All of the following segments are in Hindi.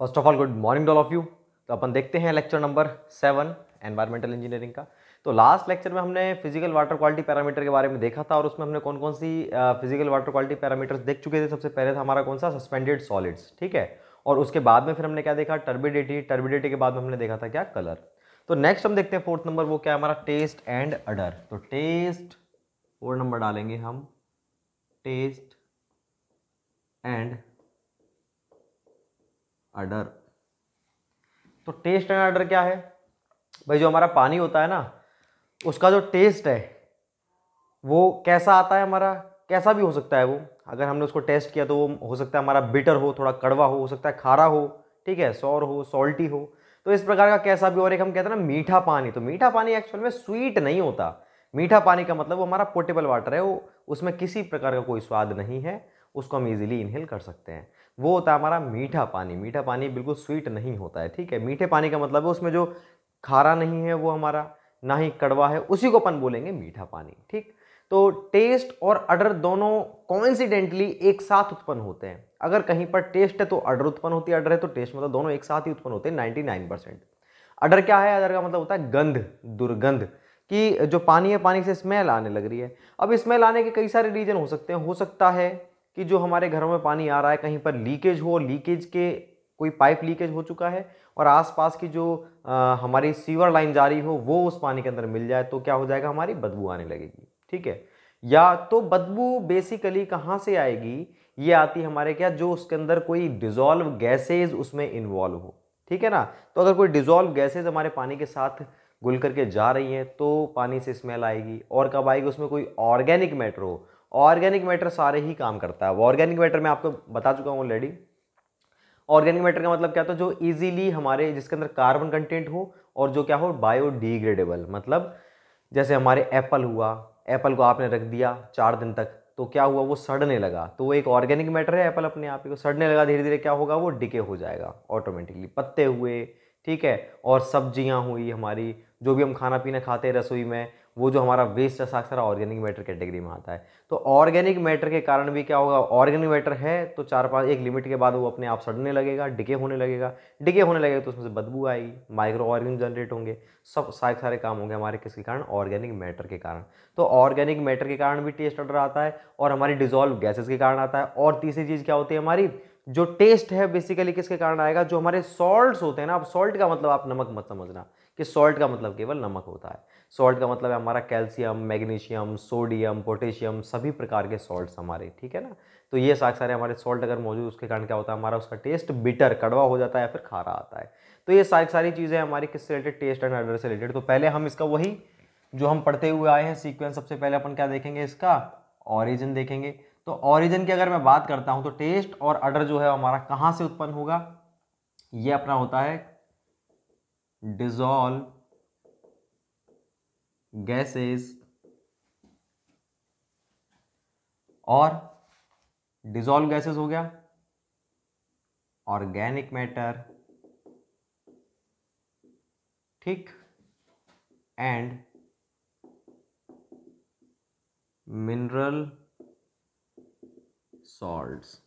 first of all good morning all of you तो अपन देखते हैं lecture number seven environmental engineering का तो लास्ट लेक्चर में हमने फिजिकल वाटर क्वालिटी पैरामीटर के बारे में देखा था और उसमें हमने कौन कौन सी फिजिकल वाटर क्वालिटी पैरामीटर्स देख चुके थे सबसे पहले था हमारा कौन सा सस्पेंडेड सॉलिड्स ठीक है और उसके बाद में फिर हमने क्या देखा टर्बिडिटी टर्बिडिटी के बाद में हमने देखा था क्या कलर तो नेक्स्ट हम देखते हैं फोर्थ नंबर वो क्या हमारा टेस्ट एंड अडर तो टेस्ट फोर नंबर डालेंगे हम टेस्ट एंड अडर तो टेस्ट एंड अडर क्या है भाई जो हमारा पानी होता है ना उसका जो टेस्ट है वो कैसा आता है हमारा कैसा भी हो सकता है वो अगर हमने उसको टेस्ट किया तो वो हो सकता है हमारा बिटर हो थोड़ा कड़वा हो हो सकता है खारा हो ठीक है सौर हो सॉल्टी हो तो इस प्रकार का कैसा भी और एक हम कहते हैं ना मीठा पानी तो मीठा पानी एक्चुअल में स्वीट नहीं होता मीठा पानी का मतलब वो हमारा पोर्टेबल वाटर है वो उसमें किसी प्रकार का कोई स्वाद नहीं है उसको हम इजीली इनहेल कर सकते हैं वो होता है हमारा मीठा पानी मीठा पानी बिल्कुल स्वीट नहीं होता है ठीक है मीठे पानी का मतलब है उसमें जो खारा नहीं है वो हमारा ना ही कड़वा है उसी को अपन बोलेंगे मीठा पानी ठीक तो टेस्ट और अडर दोनों कॉन्सिडेंटली एक साथ उत्पन्न होते हैं अगर कहीं पर टेस्ट है तो अडर उत्पन्न होती है अडर है तो टेस्ट मतलब दोनों एक साथ ही उत्पन्न होते हैं नाइन्टी नाइन परसेंट अडर क्या है अडर का मतलब होता है गंध दुर्गंध कि जो पानी है पानी से स्मेल आने लग रही है अब स्मेल आने के कई सारे रीजन हो सकते हैं हो सकता है कि जो हमारे घरों में पानी आ रहा है कहीं पर लीकेज हो लीकेज के कोई पाइप लीकेज हो चुका है और आसपास की जो आ, हमारी सीवर लाइन जा रही हो वो उस पानी के अंदर मिल जाए तो क्या हो जाएगा हमारी बदबू आने लगेगी ठीक है या तो बदबू बेसिकली कहाँ से आएगी ये आती हमारे क्या जो उसके अंदर कोई डिजॉल्व गैसेज उसमें इन्वॉल्व हो ठीक है ना तो अगर कोई डिजॉल्व गैसेज हमारे पानी के साथ घुल करके जा रही हैं तो पानी से स्मेल आएगी और कब आएगी उसमें कोई ऑर्गेनिक मैटर हो ऑर्गेनिक मैटर सारे ही काम करता है वो ऑर्गेनिक मैटर मैं आपको बता चुका हूँ ऑलरेडी ऑर्गेनिक मैटर का मतलब क्या होता है जो इजीली हमारे जिसके अंदर कार्बन कंटेंट हो और जो क्या हो बायोडिग्रेडेबल मतलब जैसे हमारे एप्पल हुआ एप्पल को आपने रख दिया चार दिन तक तो क्या हुआ वो सड़ने लगा तो वो एक ऑर्गेनिक मैटर है एप्पल अपने आप ही को सड़ने लगा धीरे धीरे क्या होगा वो डिके हो जाएगा ऑटोमेटिकली पत्ते हुए ठीक है और सब्जियाँ हुई हमारी जो भी हम खाना पीना खाते हैं रसोई में वो जो हमारा वेस्ट है सारा ऑर्गेनिक मैटर कैटेगरी में आता है तो ऑर्गेनिक मैटर के कारण भी क्या होगा ऑर्गेनिक मैटर है तो चार पाँच एक लिमिट के बाद वो अपने आप सड़ने लगेगा डिके होने लगेगा डिके होने लगेगा तो उसमें से बदबू आएगी माइक्रो ऑर्गेनिक जनरेट होंगे सब सारे सारे काम होंगे हमारे किसके कारण ऑर्गेनिक मैटर के कारण तो ऑर्गेनिक मैटर के कारण भी टेस्ट ऑर्डर आता है और हमारी डिजोल्व गैसेज के कारण आता है और तीसरी चीज़ क्या होती है हमारी जो टेस्ट है बेसिकली किसके कारण आएगा जो हमारे सॉल्ट होते हैं ना आप सॉल्ट का मतलब आप नमक मत समझना कि सॉल्ट का मतलब केवल नमक होता है सॉल्ट का मतलब है हमारा कैल्शियम मैग्नीशियम सोडियम पोटेशियम सभी प्रकार के सॉल्ट्स हमारे ठीक है ना तो ये साग सारे हमारे सॉल्ट अगर मौजूद उसके कारण क्या होता है हमारा उसका टेस्ट बिटर कड़वा हो जाता है या फिर खारा आता है तो ये सारी सारी चीज़ें हमारी किससे रिलेटेड टेस्ट एंड अडर से रिलेटेड तो पहले हम इसका वही जो हम पढ़ते हुए आए हैं सीक्वेंस सबसे पहले अपन क्या देखेंगे इसका ऑरिजन देखेंगे तो ऑरिजन की अगर मैं बात करता हूँ तो टेस्ट और अडर जो है हमारा कहाँ से उत्पन्न होगा ये अपना होता है डिजॉल्व गैसेस और डिजॉल्व गैसेस हो गया ऑर्गेनिक मैटर ठीक एंड मिनरल सॉल्ट्स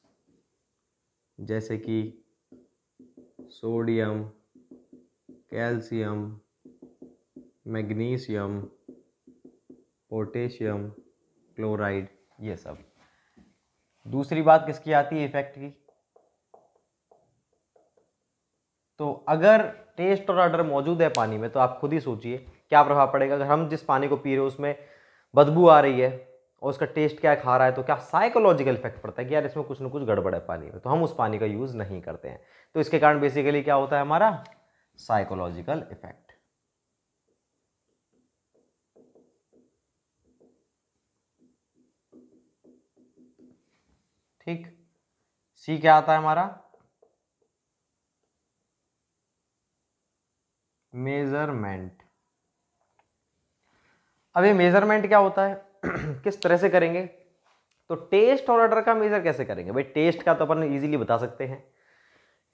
जैसे कि sodium calcium magnesium potassium chloride ये सब दूसरी बात किसकी आती है इफेक्ट की तो अगर टेस्ट और ऑर्डर मौजूद है पानी में तो आप खुद ही सोचिए क्या प्रभाव पड़ेगा अगर हम जिस पानी को पी रहे हो उसमें बदबू आ रही है और उसका टेस्ट क्या खा रहा है तो क्या साइकोलॉजिकल इफेक्ट पड़ता है कि यार इसमें कुछ ना कुछ गड़बड़ है पानी में तो हम उस पानी का यूज़ नहीं करते हैं तो इसके कारण बेसिकली क्या होता है हमारा साइकोलॉजिकल इफेक्ट ठीक सी क्या आता है हमारा मेजरमेंट अब ये मेजरमेंट क्या होता है किस तरह से करेंगे तो टेस्ट और ऑर्डर का मेजर कैसे करेंगे भाई टेस्ट का तो अपन इजीली बता सकते हैं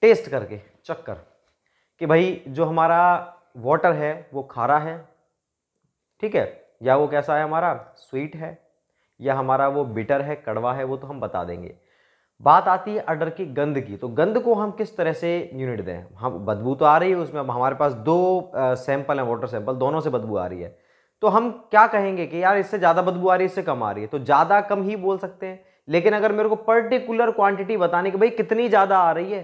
टेस्ट करके चक्कर कि भाई जो हमारा वाटर है वो खारा है ठीक है या वो कैसा है हमारा स्वीट है या हमारा वो बिटर है कड़वा है वो तो हम बता देंगे बात आती है अडर की गंद की तो गंद को हम किस तरह से यूनिट दें हम बदबू तो आ रही है उसमें हमारे पास दो सैंपल हैं वाटर सैंपल दोनों से बदबू आ रही है तो हम क्या कहेंगे कि यार इससे ज़्यादा बदबू आ रही है इससे कम आ रही है तो ज़्यादा कम ही बोल सकते हैं लेकिन अगर मेरे को पर्टिकुलर क्वांटिटी बताने की भाई कितनी ज़्यादा आ रही है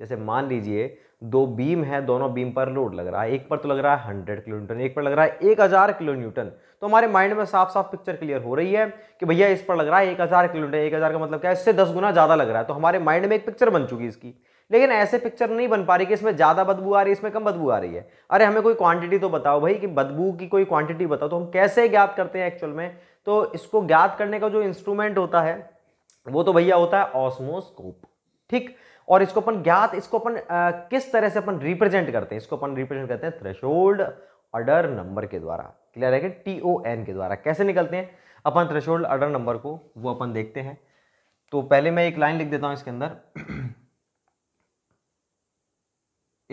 जैसे मान लीजिए दो बीम है दोनों बीम पर लोड लग रहा है एक पर तो लग रहा है हंड्रेड किलो न्यूटन एक पर लग रहा है एक हज़ार किलो न्यूटन तो हमारे माइंड में साफ साफ पिक्चर क्लियर हो रही है कि भैया इस पर लग रहा है एक हज़ार किलो न्यूटन एक हज़ार का मतलब क्या है इससे दस गुना ज़्यादा लग रहा है तो हमारे माइंड में एक पिक्चर बन चुकी इसकी लेकिन ऐसे पिक्चर नहीं बन पा रही कि इसमें ज़्यादा बदबू आ रही है इसमें कम बदबू आ रही है अरे हमें कोई क्वांटिटी तो बताओ भाई कि बदबू की कोई क्वांटिटी बताओ तो हम कैसे ज्ञात करते हैं एक्चुअल में तो इसको ज्ञात करने का जो इंस्ट्रूमेंट होता है वो तो भैया होता है ऑस्मोस्कोप ठीक और इसको अपन ज्ञात इसको अपन किस तरह से अपन रिप्रेजेंट करते हैं इसको अपन रिप्रेजेंट करते हैं थ्रेश अडर नंबर के द्वारा क्लियर है कि टी ओ एन के द्वारा कैसे निकलते हैं अपन थ्रेश अडर नंबर को वो अपन देखते हैं तो पहले मैं एक लाइन लिख देता हूं इसके अंदर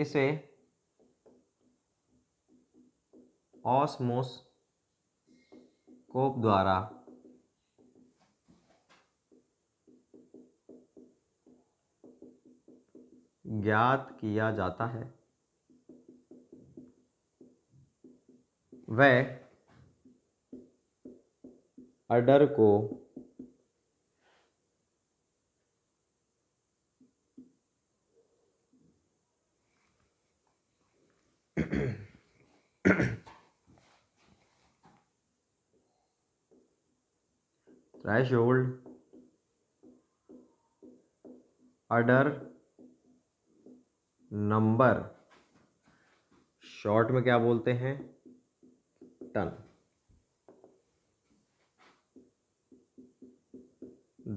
इसे ऑस्मोस कोप द्वारा ज्ञात किया जाता है वह अडर को threshold odour number short में क्या बोलते हैं टन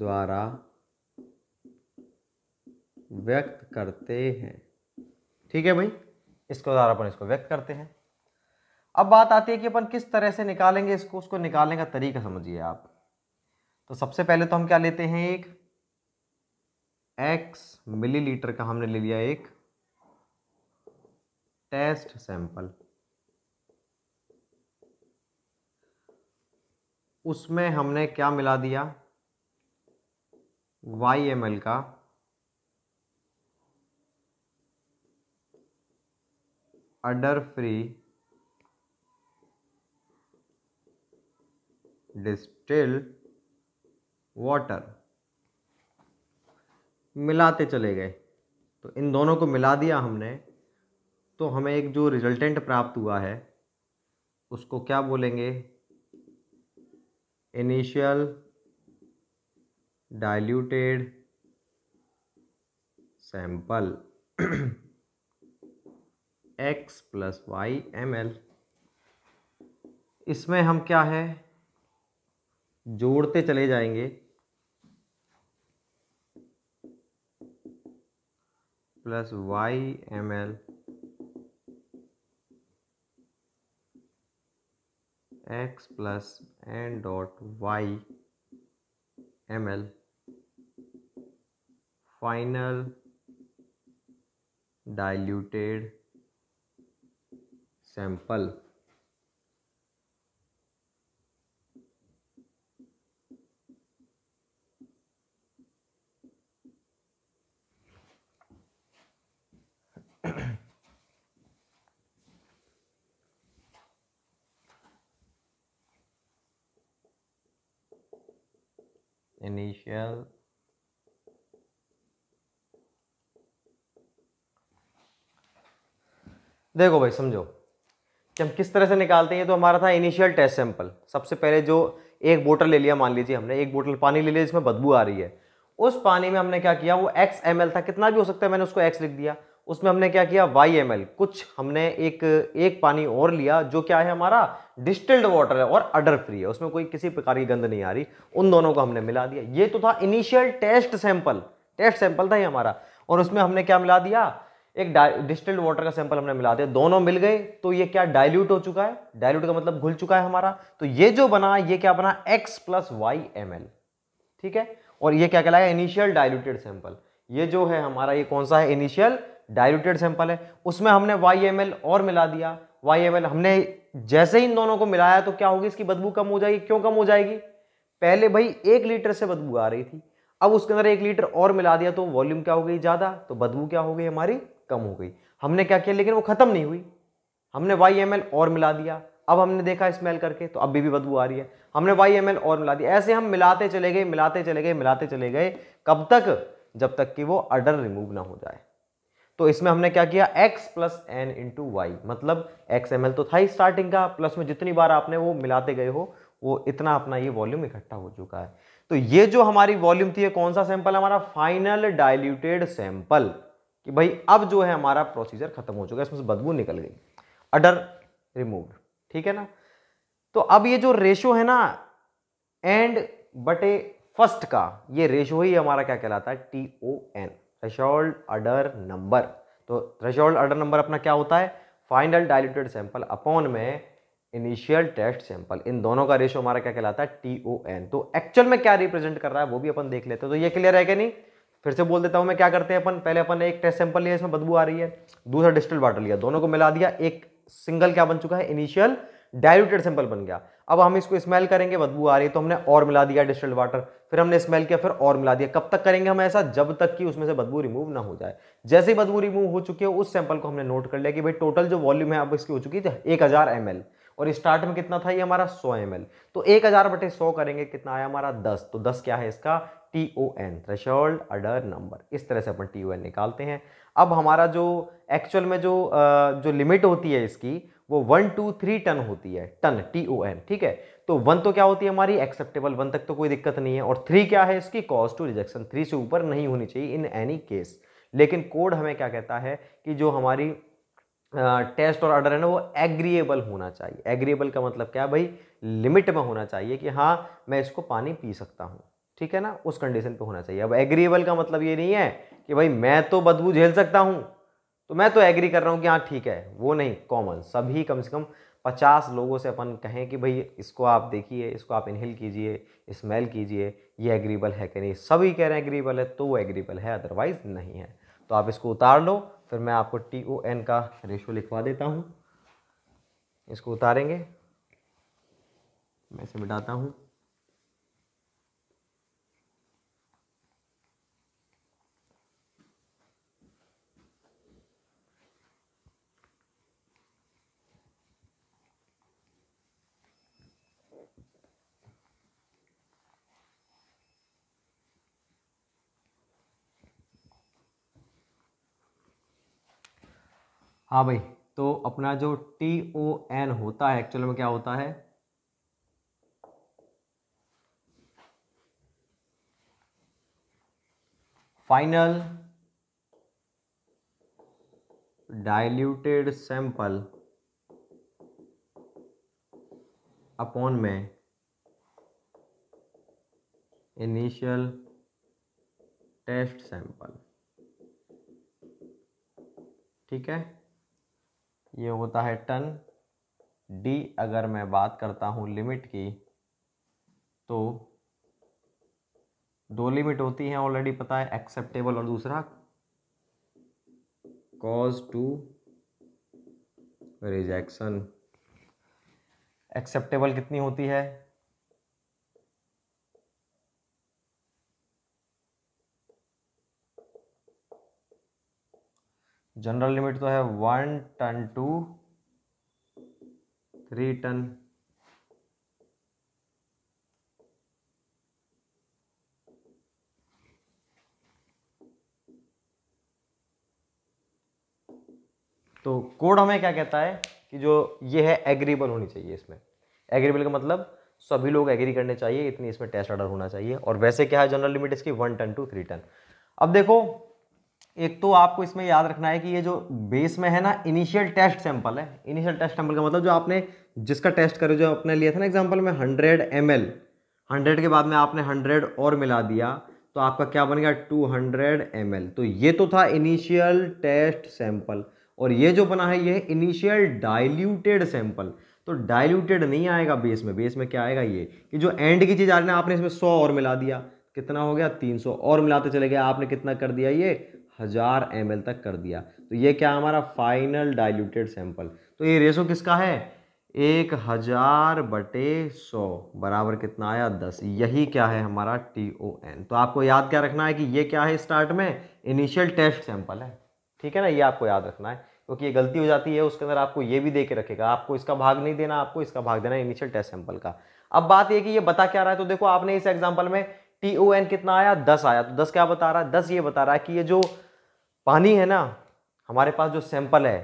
द्वारा व्यक्त करते हैं ठीक है भाई इसको द्वारा अपन इसको व्यक्त करते हैं अब बात आती है कि अपन किस तरह से निकालेंगे इसको उसको निकालने का तरीका समझिए आप तो सबसे पहले तो हम क्या लेते हैं एक एक्स मिलीलीटर का हमने ले लिया एक टेस्ट सैंपल उसमें हमने क्या मिला दिया वाई एम एल का अडर फ्री डिस्टिल वाटर मिलाते चले गए तो इन दोनों को मिला दिया हमने तो हमें एक जो रिजल्टेंट प्राप्त हुआ है उसको क्या बोलेंगे initial diluted sample X plus Y M L इसमें हम क्या है जोड़ते चले जाएंगे plus Y M L x plus n dot y ml final diluted sample initial देखो भाई समझो कि हम किस तरह से निकालते हैं तो हमारा था इनिशियल टेस्ट सैंपल सबसे पहले जो एक बोतल ले लिया मान लीजिए हमने एक बोतल पानी ले लिया जिसमें बदबू आ रही है उस पानी में हमने क्या किया वो एक्स एम था कितना भी हो सकता है मैंने उसको एक्स लिख दिया उसमें हमने क्या किया वाई एम एल कुछ हमने एक एक पानी और लिया जो क्या है हमारा डिस्टिल्ड वाटर है और अडर फ्री है उसमें कोई किसी प्रकार की गंध नहीं आ रही उन दोनों को हमने मिला दिया ये तो था initial test sample test sample था ये हमारा और उसमें हमने क्या मिला दिया एक डिस्टिल्ड वाटर का सैंपल हमने मिला दिया दोनों मिल गए तो ये क्या डायल्यूट हो चुका है डायल्यूट का मतलब घुल चुका है हमारा तो ये जो बना ये क्या बना X plus Y M L ठीक है और ये क्या कहलाया इनिशियल डायल्यूटेड सैंपल ये जो है हमारा ये कौन सा है इनिशियल डायलूटेड सैंपल है उसमें हमने वाई एम एल और मिला दिया वाई एम एल हमने जैसे ही इन दोनों को मिलाया तो क्या होगी इसकी बदबू कम हो जाएगी क्यों कम हो जाएगी पहले भाई एक लीटर से बदबू आ रही थी अब उसके अंदर एक लीटर और मिला दिया तो वॉल्यूम क्या हो गई ज़्यादा तो बदबू क्या हो गई हमारी कम हो गई हमने क्या किया लेकिन वो ख़त्म नहीं हुई हमने वाई एम एल और मिला दिया अब हमने देखा स्मेल करके तो अभी भी बदबू आ रही है हमने वाई एम एल और मिला दिया ऐसे हम मिलाते चले गए मिलाते चले गए मिलाते चले गए कब तक जब तक कि वो अडर रिमूव ना हो जाए तो इसमें हमने क्या किया x plus N into Y मतलब एक्स एम तो था ही स्टार्टिंग का प्लस में जितनी बार आपने वो मिलाते गए हो वो इतना अपना ये वॉल्यूम इकट्ठा हो चुका है तो ये जो हमारी वॉल्यूम थी ये कौन सा सैंपल हमारा फाइनल डायल्यूटेड सैंपल कि भाई अब जो है हमारा प्रोसीजर खत्म हो चुका है इसमें से बदबू निकल गई अडर रिमूव ठीक है ना तो अब ये जो रेशो है ना एंड बटे फर्स्ट का ये रेशो ही हमारा क्या कहलाता है T O N threshold odour number तो थ्रेशोल्ड अडर नंबर अपना क्या होता है फाइनल डायल्यूटेड सैंपल अपॉन में इनिशियल टेस्ट सैंपल इन दोनों का रेशो हमारा क्या कहलाता है टी ओ एन तो एक्चुअल में क्या रिप्रेजेंट कर रहा है वो भी अपन देख लेते हैं तो ये क्लियर है क्या नहीं फिर से बोल देता हूँ मैं क्या करते हैं अपन पहले अपन ने एक टेस्ट सैंपल लिया इसमें बदबू आ रही है दूसरा डिस्टिल वाटर लिया दोनों को मिला दिया एक सिंगल क्या बन चुका है इनिशियल डायलूटेड सैंपल बन गया अब हम इसको स्मेल करेंगे बदबू आ रही है तो हमने और मिला दिया डिस्टल वाटर फिर हमने स्मेल किया फिर और मिला दिया कब तक करेंगे हम ऐसा जब तक कि उसमें से बदबू रिमूव ना हो जाए जैसे ही बदबू रिमूव हो चुकी है उस सैंपल को हमने नोट कर लिया कि भाई टोटल जो वॉल्यूम है अब इसकी हो चुकी है एक हज़ार एम एल और स्टार्ट में कितना था ये हमारा सौ एम तो हजार बटे सौ करेंगे कितना आया हमारा दस तो दस क्या है इसका T O N threshold odour number इस तरह से अपन टी ओ एन निकालते हैं अब हमारा जो एक्चुअल में जो जो लिमिट होती है इसकी वो वन टू थ्री टन होती है टन टी ओ एन ठीक है तो वन तो क्या होती है हमारी एक्सेप्टेबल वन तक तो कोई दिक्कत नहीं है और थ्री क्या है इसकी कॉज टू रिजेक्शन थ्री से ऊपर नहीं होनी चाहिए इन एनी केस लेकिन कोड हमें क्या कहता है कि जो हमारी टेस्ट और ऑर्डर है ना वो एग्रीएबल होना चाहिए एग्रीएबल का मतलब क्या है भाई लिमिट में होना चाहिए कि हाँ मैं इसको पानी पी सकता हूँ ठीक है ना उस कंडीशन पे होना चाहिए अब एग्रीएबल का मतलब ये नहीं है कि भाई मैं तो बदबू झेल सकता हूँ तो मैं तो एग्री कर रहा हूँ कि हाँ ठीक है वो नहीं कॉमन सभी कम से कम पचास लोगों से अपन कहें कि भाई इसको आप देखिए इसको आप इनहेल कीजिए स्मेल कीजिए ये एग्रीबल है कि नहीं सभी कह रहे हैं एग्रीबल है तो वो एग्रीबल है अदरवाइज़ नहीं है तो आप इसको उतार लो फिर मैं आपको टी ओ एन का रेशो लिखवा देता हूँ इसको उतारेंगे मैं इसे मिटाता हूँ हाँ भाई तो अपना जो टी ओ एन होता है एक्चुअल में क्या होता है फाइनल डाइल्यूटेड सैंपल अपॉन में इनिशियल टेस्ट सैंपल ठीक है ये होता है टन डी अगर मैं बात करता हूँ लिमिट की तो दो लिमिट होती हैं ऑलरेडी पता है एक्सेप्टेबल और दूसरा कॉज टू रिजेक्शन एक्सेप्टेबल कितनी होती है जनरल लिमिट तो है one ton two three ton तो कोड हमें क्या कहता है कि जो ये है एग्रीबल होनी चाहिए इसमें एग्रीबल का मतलब सभी लोग एग्री करने चाहिए इतनी इसमें टेस्ट ऑर्डर होना चाहिए और वैसे क्या है जनरल लिमिट इसकी one ton two three ton अब देखो एक तो आपको इसमें याद रखना है कि ये जो बेस में है ना इनिशियल टेस्ट सैंपल है इनिशियल टेस्ट सैंपल का मतलब जो आपने जिसका टेस्ट करो जो आपने लिया था ना एग्जाम्पल में हंड्रेड एम एल हंड्रेड के बाद में आपने हंड्रेड और मिला दिया तो आपका क्या बन गया टू हंड्रेड एम एल तो ये तो था इनिशियल टेस्ट सैंपल और ये जो बना है ये इनिशियल डाइल्यूटेड सैंपल तो डाइल्यूटेड नहीं आएगा बेस में बेस में क्या आएगा ये कि जो एंड की चीज़ आ रही है आपने इसमें सौ और मिला दिया कितना हो गया तीन सौ और मिलाते चले गए आपने कितना कर दिया ये हज़ार एम तक कर दिया तो ये क्या हमारा फाइनल डाइल्यूटेड सैंपल तो ये रेशो किसका है एक हज़ार बटे सौ बराबर कितना आया दस यही क्या है हमारा टी ओ एन तो आपको याद क्या रखना है कि ये क्या है स्टार्ट में इनिशियल टेस्ट सैंपल है ठीक है ना ये आपको याद रखना है क्योंकि ये गलती हो जाती है उसके अंदर आपको ये भी दे के रखेगा आपको इसका भाग नहीं देना आपको इसका भाग देना इनिशियल टेस्ट सैंपल का अब बात ये कि ये बता क्या रहा है तो देखो आपने इस एग्जाम्पल में टी ओ एन कितना आया दस आया तो दस क्या बता रहा है दस ये बता रहा है कि ये जो पानी है ना हमारे पास जो सैंपल है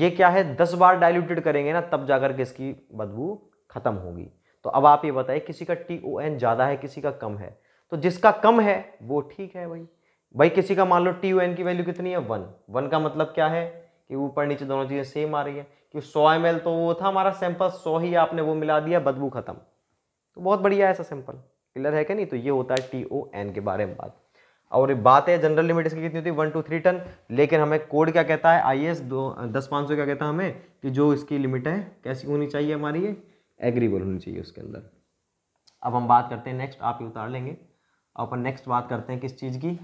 ये क्या है दस बार डाइल्यूटेड करेंगे ना तब जाकर के इसकी बदबू ख़त्म होगी तो अब आप ये बताइए किसी का टी ओ एन ज़्यादा है किसी का कम है तो जिसका कम है वो ठीक है भाई भाई किसी का मान लो टी ओ एन की वैल्यू कितनी है वन वन का मतलब क्या है कि ऊपर नीचे दोनों चीज़ें सेम आ रही है कि सौ एम तो वो था हमारा सैंपल सौ ही आपने वो मिला दिया बदबू ख़त्म तो बहुत बढ़िया ऐसा सैंपल क्लियर है क्या नहीं तो ये होता है टी ओ एन के बारे में बात और बातें जनरल लिमिट इसकी कितनी होती है वन टू थ्री टन लेकिन हमें कोड क्या कहता है आई एस दो दस पाँच सौ क्या कहता है हमें कि जो इसकी लिमिट है कैसी होनी चाहिए हमारी ये एग्रीबल होनी चाहिए उसके अंदर अब हम बात करते हैं नेक्स्ट आप ही उतार लेंगे अपन नेक्स्ट बात करते हैं किस चीज़ की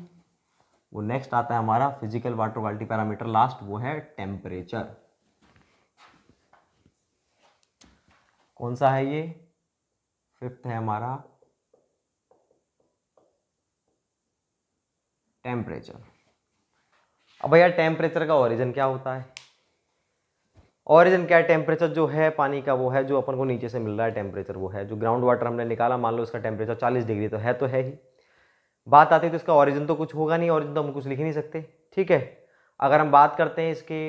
वो नेक्स्ट आता है हमारा physical water quality parameter last वो है टेम्परेचर कौन सा है ये फिफ्थ है हमारा टेम्परेचर अब भैया टेम्परेचर का ओरिजिन क्या होता है ओरिजिन क्या है टेम्परेचर जो है पानी का वो है जो अपन को नीचे से मिल रहा है टेम्परेचर वो है जो ग्राउंड वाटर हमने निकाला मान लो इसका टेम्परेचर चालीस डिग्री तो है तो है ही बात आती है तो इसका ऑरिजिन तो कुछ होगा नहीं ऑरिजिन तो हम कुछ लिख नहीं सकते ठीक है अगर हम बात करते हैं इसके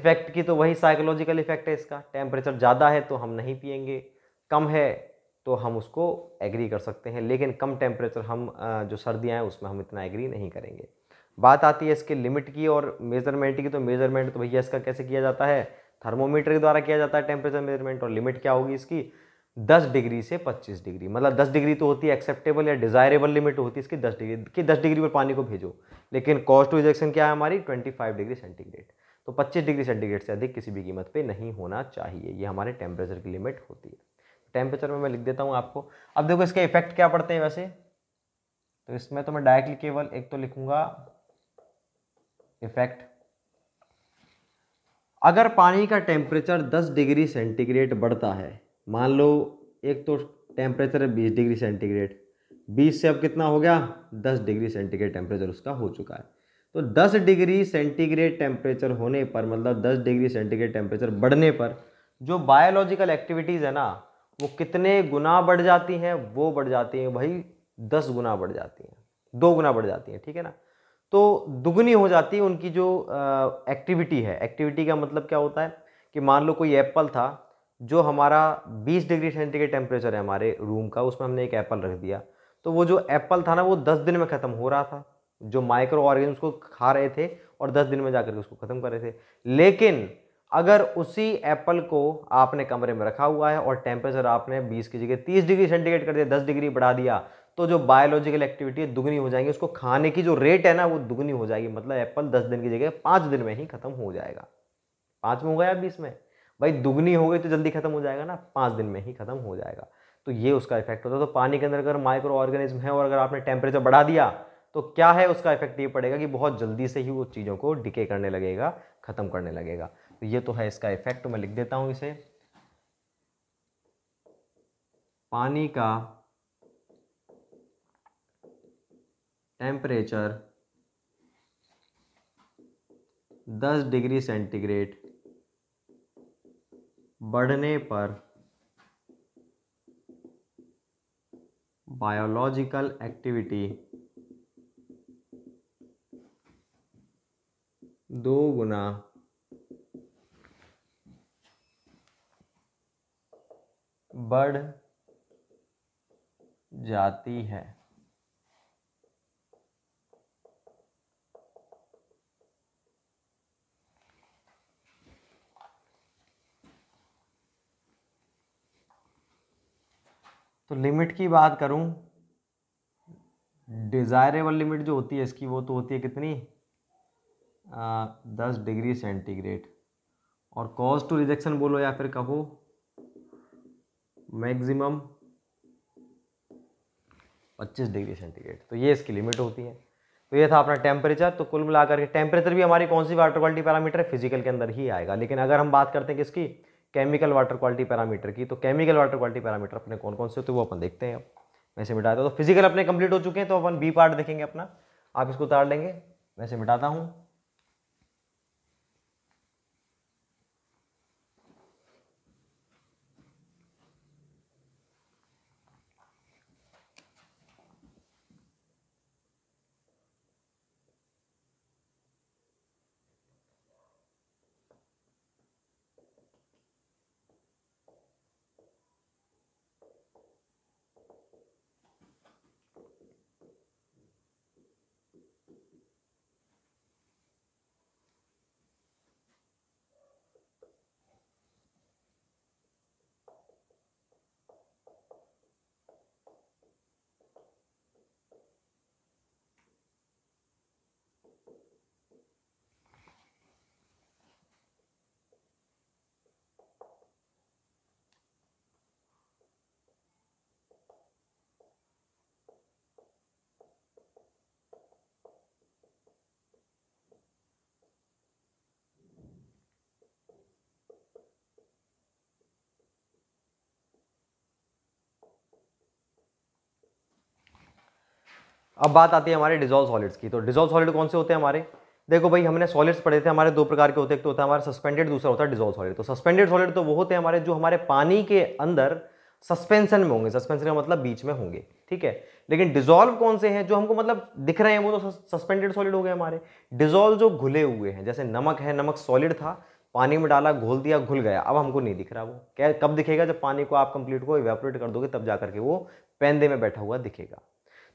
इफेक्ट की तो वही साइकोलॉजिकल इफेक्ट है इसका टेम्परेचर ज़्यादा है तो हम नहीं पियेंगे कम है तो हम उसको एग्री कर सकते हैं लेकिन कम टेम्परेचर हम जो सर्दियाँ हैं उसमें हम इतना एग्री नहीं करेंगे बात आती है इसके लिमिट की और मेज़रमेंट की तो मेज़रमेंट तो भैया इसका कैसे किया जाता है थर्मोमीटर के द्वारा किया जाता है टेम्परेचर मेजरमेंट और लिमिट क्या होगी इसकी 10 डिग्री से 25 डिग्री मतलब 10 डिग्री तो होती है एक्सेप्टेबल या डिज़ायरेबल लिमिट होती है इसकी 10 डिग्री कि 10 डिग्री पर पानी को भेजो लेकिन कॉस्ट टू रिजेक्शन क्या है हमारी 25 डिग्री सेंटीग्रेड तो 25 डिग्री सेंटीग्रेड से अधिक किसी भी कीमत पे नहीं होना चाहिए ये हमारे टेम्परेचर की लिमिट होती है टेम्परेचर में मैं लिख देता हूँ आपको अब देखो इसके इफेक्ट क्या पड़ते हैं वैसे तो इसमें तो मैं डायरेक्टली केवल एक तो लिखूंगा इफेक्ट अगर पानी का टेम्परेचर 10 डिग्री सेंटीग्रेड बढ़ता है मान लो एक तो टेम्परेचर है 20 डिग्री सेंटीग्रेड 20 से अब कितना हो गया 10 डिग्री सेंटीग्रेड टेम्परेचर उसका हो चुका है तो 10 डिग्री सेंटीग्रेड टेम्परेचर होने पर मतलब 10 डिग्री सेंटीग्रेड टेम्परेचर बढ़ने पर जो बायोलॉजिकल एक्टिविटीज़ है ना वो कितने गुना बढ़ जाती हैं वो बढ़ जाती हैं भाई दस गुना बढ़ जाती हैं दो गुना बढ़ जाती हैं ठीक है ना तो दुगनी हो जाती है उनकी जो एक्टिविटी है एक्टिविटी का मतलब क्या होता है कि मान लो कोई एप्पल था जो हमारा 20 डिग्री सेंटीग्रेड टेम्परेचर है हमारे रूम का उसमें हमने एक एप्पल रख दिया तो वो जो एप्पल था ना वो दस दिन में ख़त्म हो रहा था जो माइक्रो ऑर्गेनिम्स को खा रहे थे और दस दिन में जा करके उसको ख़त्म कर रहे थे लेकिन अगर उसी एप्पल को आपने कमरे में रखा हुआ है और टेम्परेचर आपने 20 की जगह 30 डिग्री सेंटीग्रेड कर दिया 10 डिग्री बढ़ा दिया तो जो बायोलॉजिकल एक्टिविटी है दुगनी हो जाएगी उसको खाने की जो रेट है ना वो दुगनी हो जाएगी मतलब एप्पल 10 दिन की जगह पाँच दिन में ही खत्म हो जाएगा पाँच में हो गया बीस में भाई दुगनी हो गई तो जल्दी खत्म हो जाएगा ना पाँच दिन में ही खत्म हो जाएगा तो ये उसका इफेक्ट होता है तो पानी के अंदर अगर माइक्रो ऑर्गेनिज्म है और अगर आपने टेम्परेचर बढ़ा दिया तो क्या है उसका इफेक्ट ये पड़ेगा कि बहुत जल्दी से ही वो चीज़ों को डिके करने लगेगा ख़त्म करने लगेगा तो ये तो है इसका इफेक्ट तो मैं लिख देता हूँ इसे पानी का टेम्परेचर 10 डिग्री सेंटीग्रेड बढ़ने पर बायोलॉजिकल एक्टिविटी दो गुना बढ़ जाती है तो लिमिट की बात करूं डिज़ायरेबल लिमिट जो होती है इसकी वो तो होती है कितनी दस डिग्री सेंटीग्रेड और कॉज टू रिजेक्शन बोलो या फिर कहो मैक्सिमम 25 डिग्री सेंटीग्रेड तो ये इसकी लिमिट होती है तो ये था अपना टेम्परेचर तो कुल मिलाकर के टेम्परेचर भी हमारी कौन सी वाटर क्वालिटी पैरामीटर है फिजिकल के अंदर ही आएगा लेकिन अगर हम बात करते हैं किसकी केमिकल वाटर क्वालिटी पैरामीटर की तो केमिकल वाटर क्वालिटी पैरामीटर अपने कौन कौन से होते हैं वो अपन देखते हैं अब वैसे मिटाते हैं तो फिजिकल अपने कंप्लीट हो चुके हैं तो अपन बी पार्ट देखेंगे अपना आप इसको उतार लेंगे वैसे मिटाता हूँ अब बात आती है हमारे डिजोल्व सॉलिड्स की तो डिजोल्व सॉलिड कौन से होते हैं हमारे देखो भाई हमने सॉलिड्स पढ़े थे हमारे दो प्रकार के होते हैं एक तो होता है हमारा सस्पेंडेड दूसरा होता है डिजोल्व सॉलिड तो सस्पेंडेड सॉलिड तो वो होते हैं हमारे जो हमारे पानी के अंदर सस्पेंशन में होंगे सस्पेंशन का मतलब बीच में होंगे ठीक है लेकिन डिजोल्व कौन से हैं जो हमको मतलब दिख रहे हैं वो तो सस्पेंडेड सॉलिड हो गए हमारे डिजोल्व जो घुले हुए हैं जैसे नमक है नमक सॉलिड था पानी में डाला घोल दिया घुल गया अब हमको नहीं दिख रहा वो क्या कब दिखेगा जब पानी को आप कंप्लीट को इवेपोरेट कर दोगे तब जा करके वो पैंदे में बैठा हुआ दिखेगा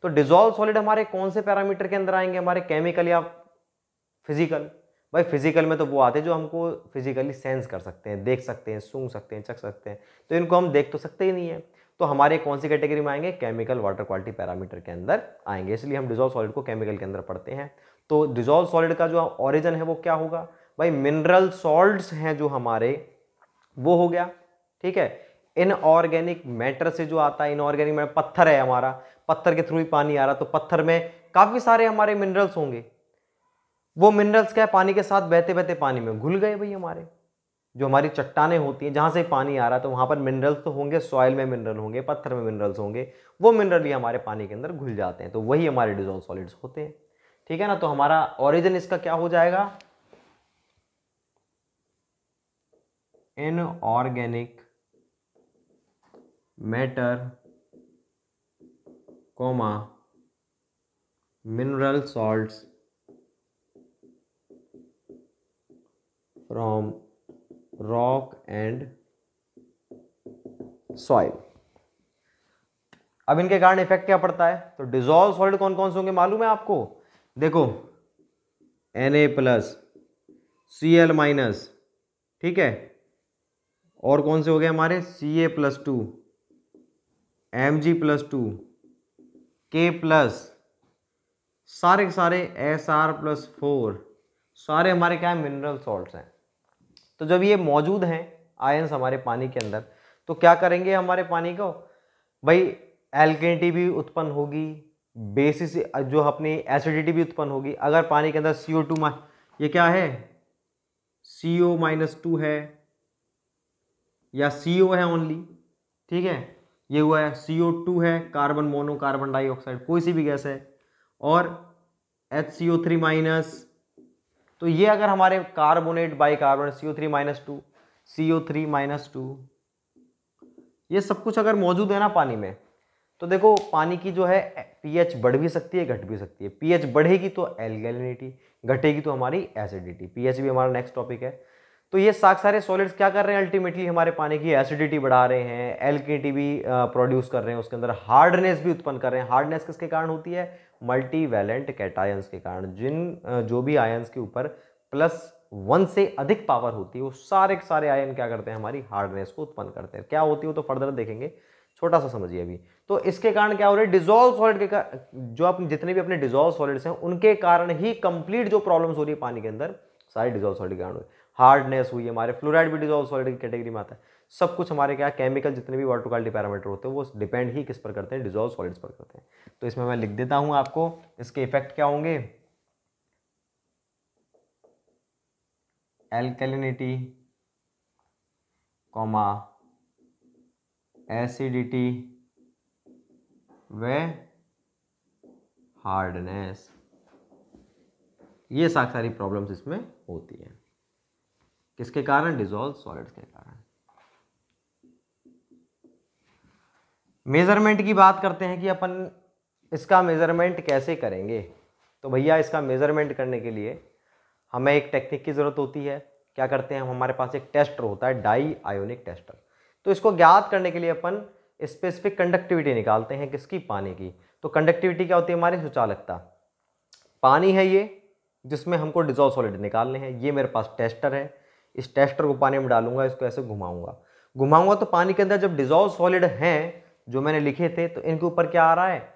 तो डिजोल्व सॉलिड हमारे कौन से पैरामीटर के अंदर आएंगे हमारे केमिकल या फिजिकल भाई फिजिकल में तो वो आते हैं जो हमको फिजिकली सेंस कर सकते हैं देख सकते हैं सूंघ सकते हैं चख सकते हैं तो इनको हम देख तो सकते ही नहीं है तो हमारे कौन सी कैटेगरी में आएंगे केमिकल वाटर क्वालिटी पैरामीटर के अंदर आएंगे इसलिए हम डिजोल्व सॉलिड को केमिकल के अंदर पढ़ते हैं तो डिजोल्व सॉलिड का जो ऑरिजन है वो क्या होगा भाई मिनरल सॉल्ट्स हैं जो हमारे वो हो गया ठीक है इनऑर्गेनिक मैटर से जो आता है इनऑर्गेनिक मैटर पत्थर है हमारा पत्थर के थ्रू ही पानी आ रहा तो पत्थर में काफ़ी सारे हमारे मिनरल्स होंगे वो मिनरल्स क्या है पानी के साथ बहते बहते पानी में घुल गए भाई हमारे जो हमारी चट्टाने होती हैं जहाँ से पानी आ रहा है तो वहाँ पर मिनरल्स तो होंगे सॉयल में मिनरल होंगे पत्थर में मिनरल्स होंगे वो मिनरल भी हमारे पानी के अंदर घुल जाते हैं तो वही हमारे डिजोल्व सॉलिड्स होते हैं ठीक है ना तो हमारा ऑरिजिन इसका क्या हो जाएगा inorganic matter comma mineral salts from rock and soil अब इनके कारण इफेक्ट क्या पड़ता है तो डिजोल्व सॉल्ट कौन कौन से होंगे मालूम है आपको देखो Na plus C L minus ठीक है और कौन से हो गए हमारे C A plus two M G plus two K plus सारे के सारे एस आर प्लस फोर सारे हमारे क्या है मिनरल सॉल्ट्स हैं तो जब ये मौजूद हैं आयंस हमारे पानी के अंदर तो क्या करेंगे हमारे पानी को भाई एल्केटी भी उत्पन्न होगी बेसिस जो अपनी एसिडिटी भी उत्पन्न होगी अगर पानी के अंदर सी ओ टू ये क्या है सी ओ माइनस टू है या सी ओ है ओनली ठीक है ये हुआ है सी ओ टू है कार्बन मोनो कार्बन डाइऑक्साइड कोई सी भी गैस है और H C O three minus तो ये अगर हमारे carbonate bi carbon C O three minus two C O three minus two ये सब कुछ अगर मौजूद है ना पानी में तो देखो पानी की जो है पीएच बढ़ भी सकती है घट भी सकती है पीएच बढ़ेगी तो एल्गेलिनिटी घटेगी तो हमारी एसिडिटी पीएच भी हमारा नेक्स्ट टॉपिक है तो ये सारे सॉलिड्स क्या कर रहे हैं अल्टीमेटली हमारे पानी की एसिडिटी बढ़ा रहे हैं टी भी प्रोड्यूस कर रहे हैं उसके अंदर हार्डनेस भी उत्पन्न कर रहे हैं हार्डनेस किसके कारण होती है मल्टी वैलेंट कैटायंस के कारण जिन जो भी आयंस के ऊपर प्लस वन से अधिक पावर होती है वो सारे के सारे आयन क्या करते हैं हमारी हार्डनेस को उत्पन्न करते हैं क्या होती है वो तो फर्दर देखेंगे छोटा सा समझिए अभी तो इसके कारण क्या हो रहा है डिजोल्व सॉलिड के जो आप जितने भी अपने डिजोल्व सॉलिड्स हैं उनके कारण ही कंप्लीट जो प्रॉब्लम्स हो रही है पानी के अंदर सारे डिजोल्व सॉलिड के कारण हार्डनेस हुई हमारे फ्लोराइड भी डिजॉल्व सॉलिड की कैटेगरी में आता है सब कुछ हमारे क्या केमिकल जितने भी क्वालिटी पैरामीटर होते हैं वो डिपेंड ही किस पर करते हैं डिजॉल्व सॉलिड्स पर करते हैं तो इसमें मैं लिख देता हूँ आपको इसके इफेक्ट क्या होंगे एल्केलिनिटी कॉमा एसिडिटी वे हार्डनेस ये सारी प्रॉब्लम्स इसमें होती हैं किसके कारण डिजोल्व सॉलिड्स के कारण मेज़रमेंट की बात करते हैं कि अपन इसका मेज़रमेंट कैसे करेंगे तो भैया इसका मेज़रमेंट करने के लिए हमें एक टेक्निक की ज़रूरत होती है क्या करते हैं हमारे पास एक टेस्टर होता है डाई आयोनिक टेस्टर तो इसको ज्ञात करने के लिए अपन स्पेसिफिक कंडक्टिविटी निकालते हैं किसकी पानी की तो कंडक्टिविटी क्या होती है हमारी सुचालकता पानी है ये जिसमें हमको डिजोल्व सॉलिड निकालने हैं ये मेरे पास टेस्टर है इस टेस्टर को पानी में डालूंगा इसको ऐसे घुमाऊंगा घुमाऊंगा तो पानी के अंदर जब डिजॉल्व सॉलिड हैं जो मैंने लिखे थे तो इनके ऊपर क्या आ रहा है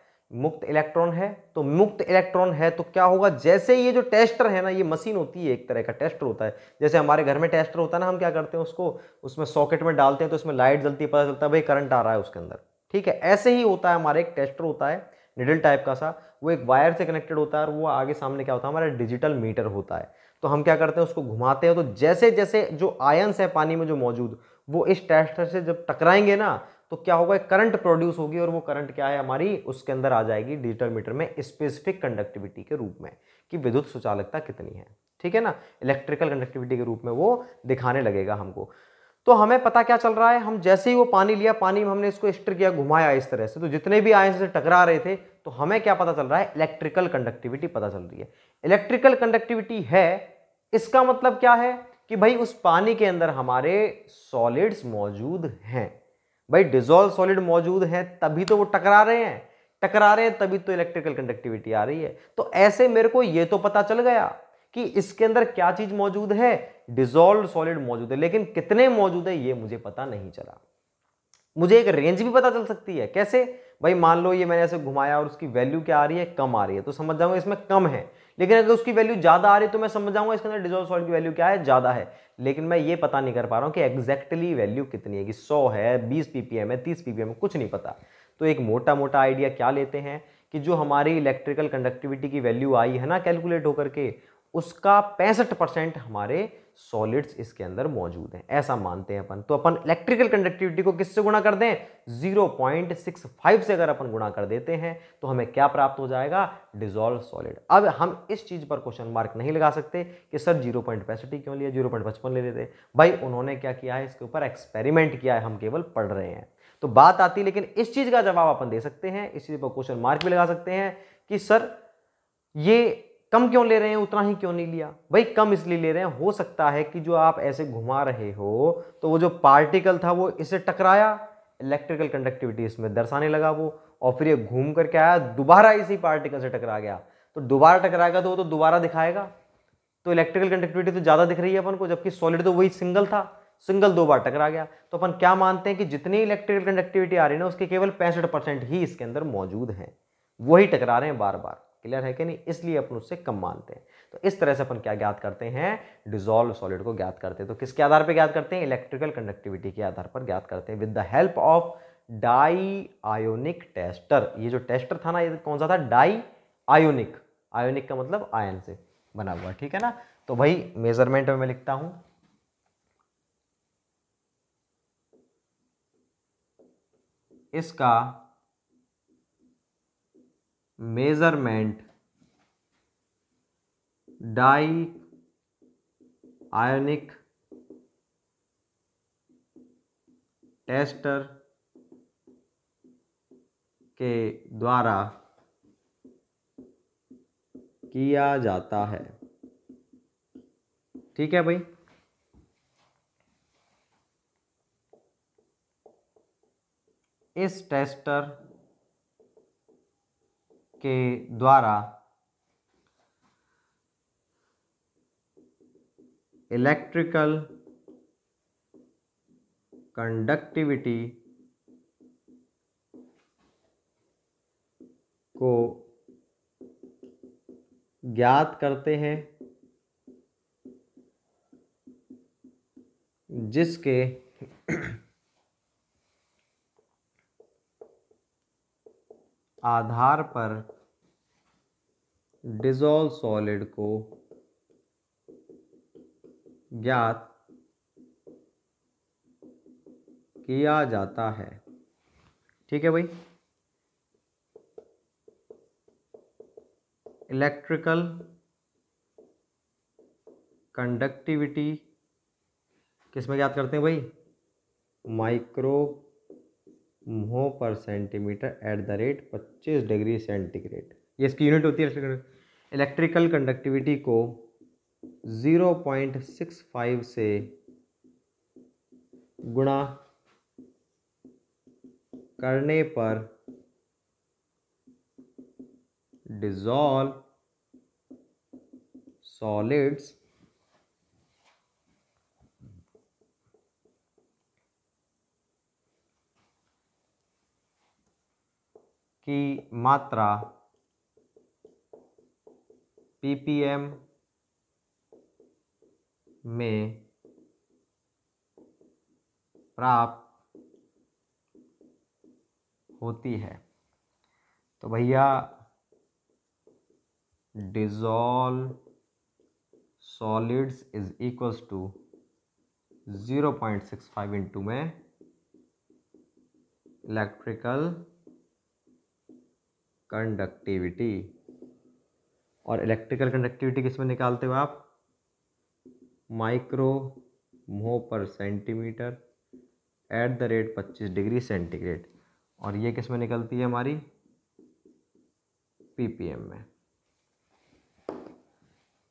मुक्त इलेक्ट्रॉन है तो मुक्त इलेक्ट्रॉन है तो क्या होगा जैसे ये जो टेस्टर है ना ये मशीन होती है एक तरह का टेस्टर होता है जैसे हमारे घर में टेस्टर होता है ना हम क्या करते हैं उसको उसमें सॉकेट में डालते हैं तो उसमें लाइट जलती है पता चलता है भाई करंट आ रहा है उसके अंदर ठीक है ऐसे ही होता है हमारा एक टेस्टर होता है निडल टाइप का सा वो एक वायर से कनेक्टेड होता है और वो आगे सामने क्या होता है हमारा डिजिटल मीटर होता है तो हम क्या करते हैं उसको घुमाते हैं तो जैसे जैसे जो आयंस है पानी में जो मौजूद वो इस टेस्टर से जब टकराएंगे ना तो क्या होगा एक करंट प्रोड्यूस होगी और वो करंट क्या है हमारी उसके अंदर आ जाएगी डिजिटल मीटर में स्पेसिफिक कंडक्टिविटी के रूप में कि विद्युत सुचालकता कितनी है ठीक है ना इलेक्ट्रिकल कंडक्टिविटी के रूप में वो दिखाने लगेगा हमको तो हमें पता क्या चल रहा है हम जैसे ही वो पानी लिया पानी में हमने इसको स्टर किया घुमाया इस तरह से तो जितने भी आयन से टकरा रहे थे तो हमें क्या पता चल रहा है इलेक्ट्रिकल कंडक्टिविटी पता चल रही है इलेक्ट्रिकल कंडक्टिविटी है इसका मतलब क्या है कि भाई उस पानी के अंदर हमारे सॉलिड्स मौजूद हैं भाई डिजोल्व सॉलिड मौजूद हैं तभी तो वो टकरा रहे हैं टकरा रहे हैं तभी तो इलेक्ट्रिकल कंडक्टिविटी आ रही है तो ऐसे मेरे को ये तो पता चल गया कि इसके अंदर क्या चीज़ मौजूद है डिजोल्व सॉलिड मौजूद है लेकिन कितने मौजूद है ये मुझे पता नहीं चला मुझे एक रेंज भी पता चल सकती है कैसे भाई मान लो ये मैंने ऐसे घुमाया और उसकी वैल्यू क्या आ रही है कम आ रही है तो समझ जाऊंगा इसमें कम है लेकिन अगर उसकी वैल्यू ज़्यादा आ रही तो मैं समझ जाऊंगा इसके अंदर डिजोल्व सॉल्ट की वैल्यू क्या है ज़्यादा है लेकिन मैं ये पता नहीं कर पा रहा हूँ कि एक्जैक्टली वैल्यू कितनी है कि सौ है बीस पीपीएम है तीस पीपीएम है कुछ नहीं पता तो एक मोटा मोटा आइडिया क्या लेते हैं कि जो हमारी इलेक्ट्रिकल कंडक्टिविटी की वैल्यू आई है ना कैलकुलेट होकर के उसका पैंसठ परसेंट हमारे सॉलिड्स इसके अंदर मौजूद हैं ऐसा मानते हैं अपन तो अपन इलेक्ट्रिकल कंडक्टिविटी को किससे गुणा कर दें 0.65 से अगर अपन गुणा कर देते हैं तो हमें क्या प्राप्त हो जाएगा डिजोल्व सॉलिड अब हम इस चीज़ पर क्वेश्चन मार्क नहीं लगा सकते कि सर जीरो पॉइंट पैंसठी क्यों लिया जीरो पॉइंट पचपन ले लेते भाई उन्होंने क्या किया है इसके ऊपर एक्सपेरिमेंट किया है हम केवल पढ़ रहे हैं तो बात आती है लेकिन इस चीज़ का जवाब अपन दे सकते हैं इस चीज़ पर क्वेश्चन मार्क भी लगा सकते हैं कि सर ये कम क्यों ले रहे हैं उतना ही क्यों नहीं लिया भाई कम इसलिए ले रहे हैं हो सकता है कि जो आप ऐसे घुमा रहे हो तो वो जो पार्टिकल था वो इसे टकराया इलेक्ट्रिकल कंडक्टिविटी इसमें दर्शाने लगा वो और फिर ये घूम करके आया दोबारा इसी पार्टिकल से टकरा गया तो दोबारा टकराएगा तो वो तो दोबारा दिखाएगा तो इलेक्ट्रिकल कंडक्टिविटी तो ज़्यादा दिख रही है अपन को जबकि सॉलिड तो वही सिंगल था सिंगल दो बार टकरा गया तो अपन क्या मानते हैं कि जितनी इलेक्ट्रिकल कंडक्टिविटी आ रही है ना उसके केवल पैंसठ परसेंट ही इसके अंदर मौजूद हैं वही टकरा रहे हैं बार बार क्लियर है कि नहीं इसलिए अपन उससे कम मानते हैं तो इस तरह से अपन क्या ज्ञात करते हैं डिजोल्व सॉलिड को ज्ञात करते हैं तो किसके आधार पर ज्ञात करते हैं इलेक्ट्रिकल कंडक्टिविटी के आधार पर ज्ञात करते हैं with the help of dionic tester ये जो टेस्टर था ना ये कौन सा था डाई आयोनिक आयोनिक का मतलब आयन से बना हुआ ठीक है ना तो भाई मेजरमेंट में मैं लिखता हूं इसका मेजरमेंट डाई आयोनिक टेस्टर के द्वारा किया जाता है ठीक है भाई इस टेस्टर के द्वारा इलेक्ट्रिकल कंडक्टिविटी को ज्ञात करते हैं जिसके आधार पर डिजोल्व सॉलिड को ज्ञात किया जाता है ठीक है भाई इलेक्ट्रिकल कंडक्टिविटी किसमें याद करते हैं भाई micro mho per centimetre at the rate पच्चीस डिग्री सेंटीग्रेड ये इसकी यूनिट होती है इलेक्ट्रिकल कंडक्टिविटी को जीरो पॉइंट सिक्स फाइव से गुणा करने पर डिजॉल्व सॉलिड्स की मात्रा पीपीएम में प्राप्त होती है तो भैया dissolve solids is equals to zero point six five into में इलेक्ट्रिकल कंडक्टिविटी और इलेक्ट्रिकल कंडक्टिविटी किसमें निकालते हो आप micro mho per centimetre at the rate पच्चीस डिग्री सेंटीग्रेड और ये किसमें निकलती है हमारी पीपीएम में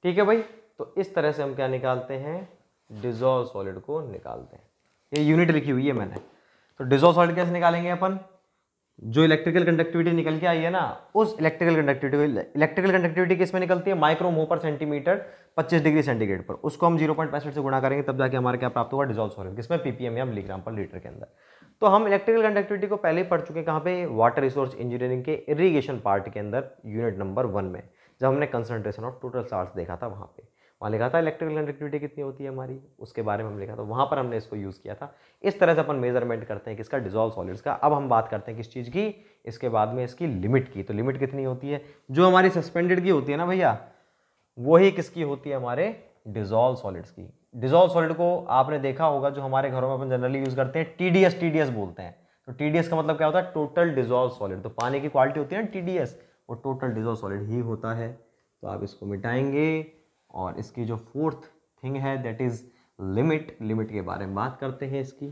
ठीक है भाई तो इस तरह से हम क्या निकालते हैं डिजोल्व सॉलिड को निकालते हैं ये यूनिट लिखी हुई है मैंने तो डिजोल्व सॉलिड कैसे निकालेंगे अपन जो इलेक्ट्रिकल कंडक्टिविटी निकल के आई है ना उस इलेक्ट्रिकल कंडक्टिविटी इलेक्ट्रिकल कंडक्टिविटी किस में निकलती है माइक्रोमो पर सेंटीमीटर 25 डिग्री सेंटीग्रेड पर उसको हम जीरो पॉइंट पैसठ से गुणा करेंगे तब जाके हमारे क्या प्राप्त होगा डिजॉल्व सोरेंट किसमें पीपीएम या मिलीग्राम पर लीटर के अंदर तो हम इलेक्ट्रिकल कंडक्टिविटी को पहले ही पढ़ चुके हैं कहाँ पे वाटर रिसोर्स इंजीनियरिंग के इरीगेशन पार्ट के अंदर यूनिट नंबर वन में जब हमने कंसनट्रेशन ऑफ टोटल चार्ज देखा था वहाँ पे वहाँ लिखा था इलेक्ट्रिकल कंडक्टिविटी कितनी होती है हमारी उसके बारे में हम लिखा था वहाँ पर हमने इसको यूज़ किया था इस तरह से अपन मेजरमेंट करते हैं किसका डिजॉल्व सॉलिड्स का अब हम बात करते हैं किस चीज़ की इसके बाद में इसकी लिमिट की तो लिमिट कितनी होती है जो हमारी सस्पेंडेड की होती है ना भैया वही किसकी होती है हमारे डिजॉल्व सॉलिड्स की डिजॉल्व सॉलिड को आपने देखा होगा जो हमारे घरों में अपन जनरली यूज़ करते हैं T D S T D S बोलते हैं तो टी डी एस का मतलब क्या होता है टोटल डिजॉल्व सॉलिड तो पानी की क्वालिटी होती है ना टी डी एस वो टोटल डिजॉल्व सॉलिड ही होता है तो आप इसको मिटाएंगे और इसकी जो फोर्थ थिंग है दैट इज़ लिमिट लिमिट के बारे में बात करते हैं इसकी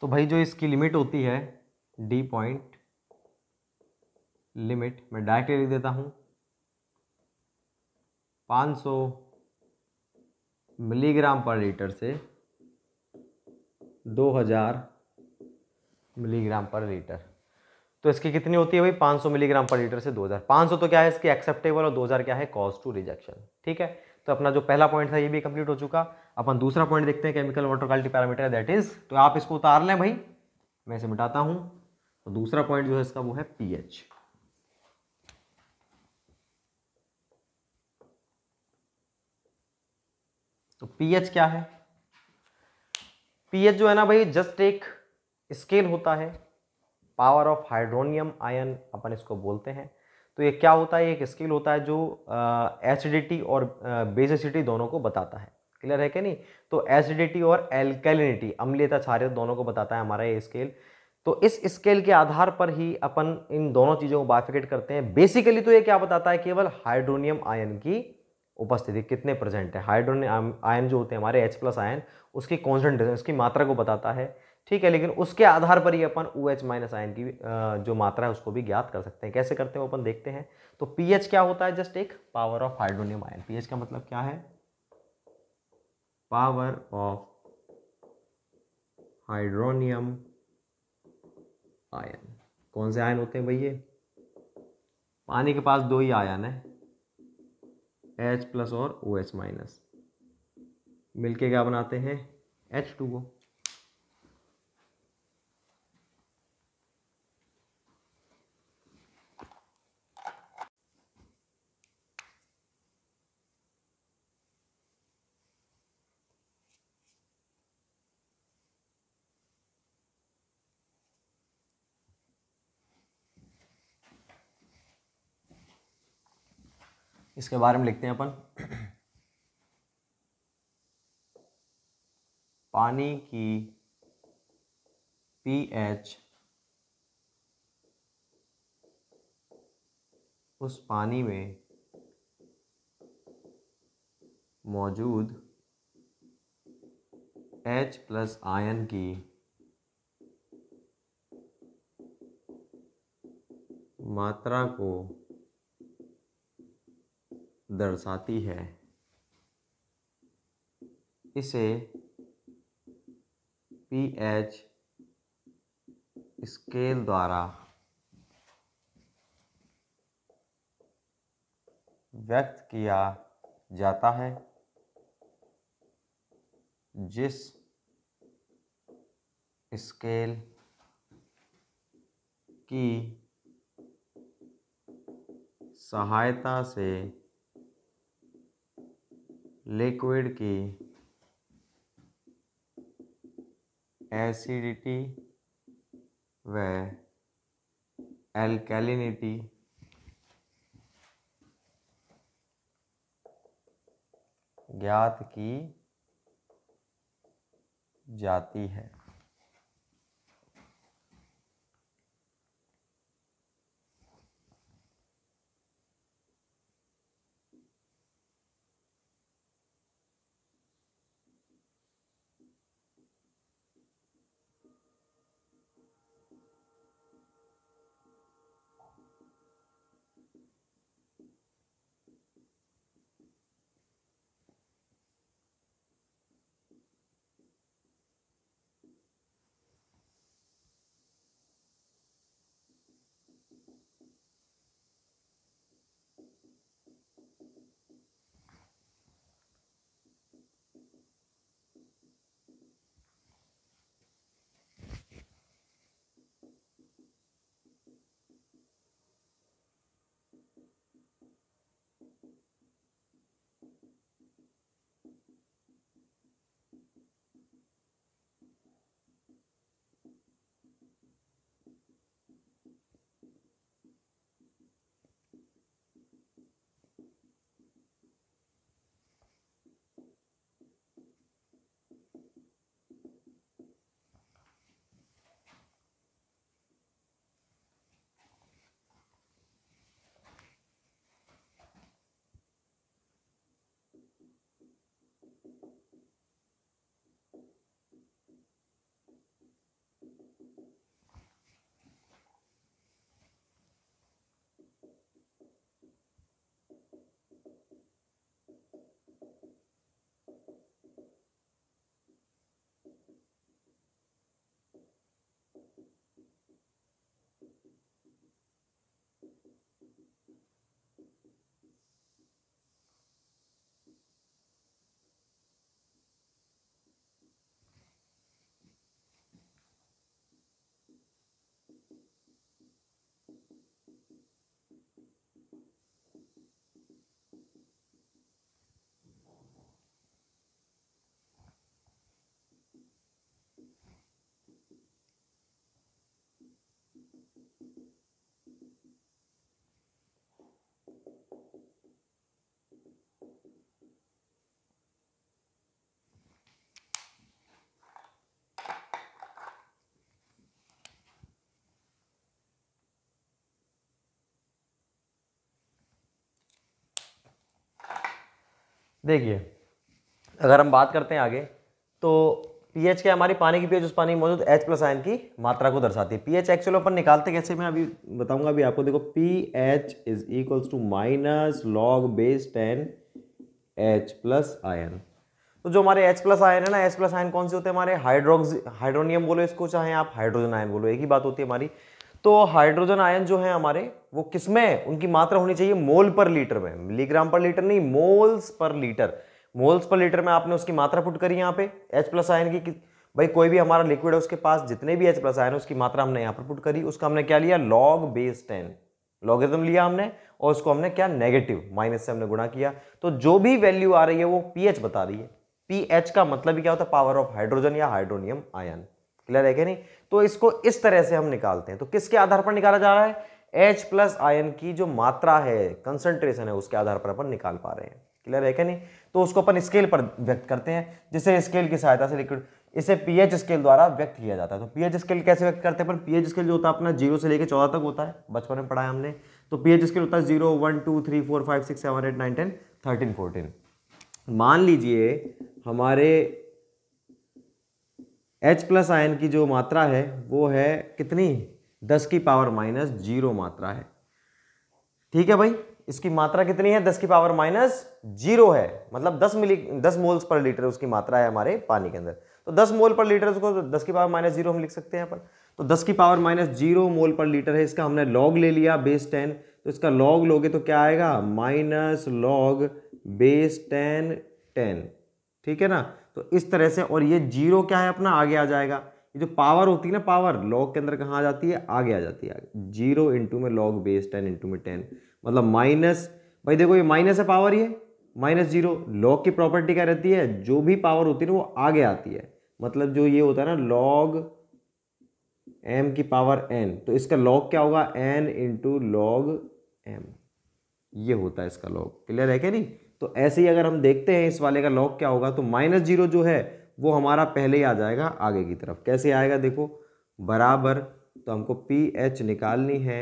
तो भाई जो इसकी लिमिट होती है डी पॉइंट लिमिट मैं डायरेक्टली लिख देता हूँ 500 मिलीग्राम पर लीटर से 2000 मिलीग्राम पर लीटर तो इसकी कितनी होती है भाई 500 मिलीग्राम पर लीटर से 2000 500 तो क्या है इसकी एक्सेप्टेबल और 2000 क्या है कॉस्ट टू रिजेक्शन ठीक है तो अपना जो पहला पॉइंट था ये भी कंप्लीट हो चुका अपन दूसरा पॉइंट देखते हैं chemical water quality parameter that is तो आप इसको उतार लें भाई मैं इसे मिटाता हूँ तो दूसरा पॉइंट जो है इसका वो है पीएच तो पीएच क्या है पीएच जो है ना भाई जस्ट एक स्केल होता है पावर ऑफ हाइड्रोनियम आयन अपन इसको बोलते हैं तो ये क्या होता है एक स्केल होता है जो एसिडिटी और बेसिसिटी दोनों को बताता है क्लियर है क्या नहीं तो एसिडिटी और एल्केलिनिटी अम्लीयता क्षार्य दोनों को बताता है हमारा ये स्केल तो इस स्केल के आधार पर ही अपन इन दोनों चीज़ों को बाइफिकेट करते हैं बेसिकली तो ये क्या बताता है केवल हाइड्रोनियम आयन की उपस्थिति कितने प्रेजेंट है हाइड्रोन आयन जो होते हैं हमारे H प्लस आयन उसकी कॉन्सेंट्रेशन उसकी मात्रा को बताता है ठीक है लेकिन उसके आधार पर ही अपन ओ एच माइनस आयन की जो मात्रा है उसको भी ज्ञात कर सकते हैं कैसे करते हैं अपन देखते हैं तो पीएच क्या होता है जस्ट एक power of hydronium ion pH का मतलब क्या है पावर ऑफ हाइड्रोनियम आयन कौन से आयन होते हैं भैया पानी के पास दो ही आयन है एच प्लस और ओ एच माइनस मिल के क्या बनाते हैं एच टू ओ इसके बारे में लिखते हैं अपन पानी की पीएच उस पानी में मौजूद एच प्लस आयन की मात्रा को दर्शाती है इसे पीएच स्केल द्वारा व्यक्त किया जाता है जिस स्केल की सहायता से लिक्विड की एसिडिटी व एल्कैलिनिटी ज्ञात की जाती है देखिए अगर हम बात करते हैं आगे तो पीएच क्या हमारी पानी की पीएच उस पानी में मौजूद एच प्लस आयन की मात्रा को दर्शाती है पीएच एक्चुअल ऊपर निकालते कैसे मैं अभी बताऊंगा अभी आपको देखो P H is equals to minus log base ten H plus ion तो जो हमारे एच प्लस आयन है ना एच प्लस आयन कौन से होते हैं हमारे हाइड्रोक्स हाइड्रोनियम बोलो इसको चाहे आप हाइड्रोजन आयन बोलो एक ही बात होती है हमारी तो हाइड्रोजन आयन जो है हमारे वो किसमें उनकी मात्रा होनी चाहिए मोल पर लीटर में मिलीग्राम पर लीटर नहीं moles per litre moles per litre में आपने उसकी मात्रा पुट करी यहाँ पे एच प्लस आयन की भाई कोई भी हमारा लिक्विड है उसके पास जितने भी एच प्लस आयन उसकी मात्रा हमने यहाँ पर पुट करी उसका हमने क्या लिया लॉग बेस टेन लॉगरिथम लिया हमने और उसको हमने क्या नेगेटिव माइनस से हमने गुणा किया तो जो भी वैल्यू आ रही है वो पीएच बता रही है पीएच का मतलब क्या होता है पावर ऑफ हाइड्रोजन या हाइड्रोनियम आयन क्लियर है क्या नहीं तो इसको इस तरह से हम निकालते हैं तो किसके आधार पर निकाला जा रहा है एच प्लस आयन की जो मात्रा है कंसंट्रेशन है उसके आधार पर अपन निकाल पा रहे हैं क्लियर है क्या नहीं तो उसको अपन स्केल पर व्यक्त करते हैं जिसे स्केल की सहायता से लिक्विड इसे पीएच स्केल द्वारा व्यक्त किया जाता है तो पीएच स्केल कैसे व्यक्त करते हैं अपन पीएच स्केल जो होता है अपना जीरो से लेकर चौदह तक होता है बचपन में पढ़ाया हमने तो पीएच स्केल होता है zero one two three four five six seven eight nine ten thirteen fourteen मान लीजिए हमारे एच प्लस आयन की जो मात्रा है वो है कितनी दस की पावर माइनस जीरो मात्रा है ठीक है भाई इसकी मात्रा कितनी है दस की पावर माइनस जीरो है मतलब दस मिली दस मोल्स पर लीटर उसकी मात्रा है हमारे पानी के अंदर तो दस मोल पर लीटर उसको दस की पावर माइनस जीरो हम लिख सकते हैं पर तो दस की पावर माइनस जीरो मोल पर लीटर है इसका हमने लॉग ले लिया बेस टेन तो इसका लॉग लोगे तो क्या आएगा minus log base ten ten ठीक है ना तो इस तरह से और ये जीरो क्या है अपना आगे आ जाएगा ये जो पावर होती है ना पावर लॉग के अंदर कहाँ आ जाती है आगे आ जाती है जीरो इंटू में लॉग बेस टेन इंटू में टेन मतलब माइनस भाई देखो ये माइनस है पावर ये माइनस जीरो लॉग की प्रॉपर्टी क्या रहती है जो भी पावर होती है ना वो आगे आती है मतलब जो ये होता है ना लॉग एम की पावर एन तो इसका लॉग क्या होगा एन इंटू लॉग एम ये होता है इसका लॉग क्लियर है क्या नहीं तो ऐसे ही अगर हम देखते हैं इस वाले का लॉग क्या होगा तो माइनस जीरो जो है वो हमारा पहले ही आ जाएगा आगे की तरफ कैसे आएगा देखो बराबर तो हमको पी एच निकालनी है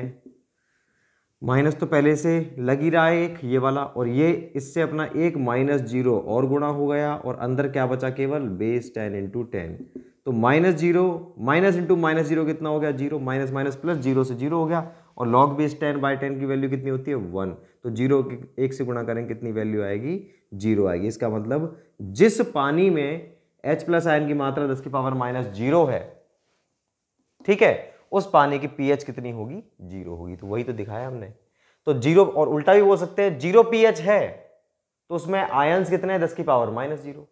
माइनस तो पहले से लग ही रहा है एक ये वाला और ये इससे अपना एक माइनस जीरो और गुणा हो गया और अंदर क्या बचा केवल बेस टेन इंटू टेन तो minus zero minus into minus zero कितना हो गया zero minus minus plus zero से जीरो हो गया और log base ten by ten की वैल्यू कितनी होती है वन तो जीरो एक से गुणा करें कितनी वैल्यू आएगी जीरो आएगी इसका मतलब जिस पानी में एच प्लस आयन की मात्रा दस की पावर माइनस जीरो है ठीक है उस पानी की पीएच कितनी होगी जीरो होगी तो वही तो दिखाया हमने तो जीरो और उल्टा भी बोल सकते हैं जीरो पीएच है तो उसमें आयंस कितने हैं दस की पावर माइनस जीरो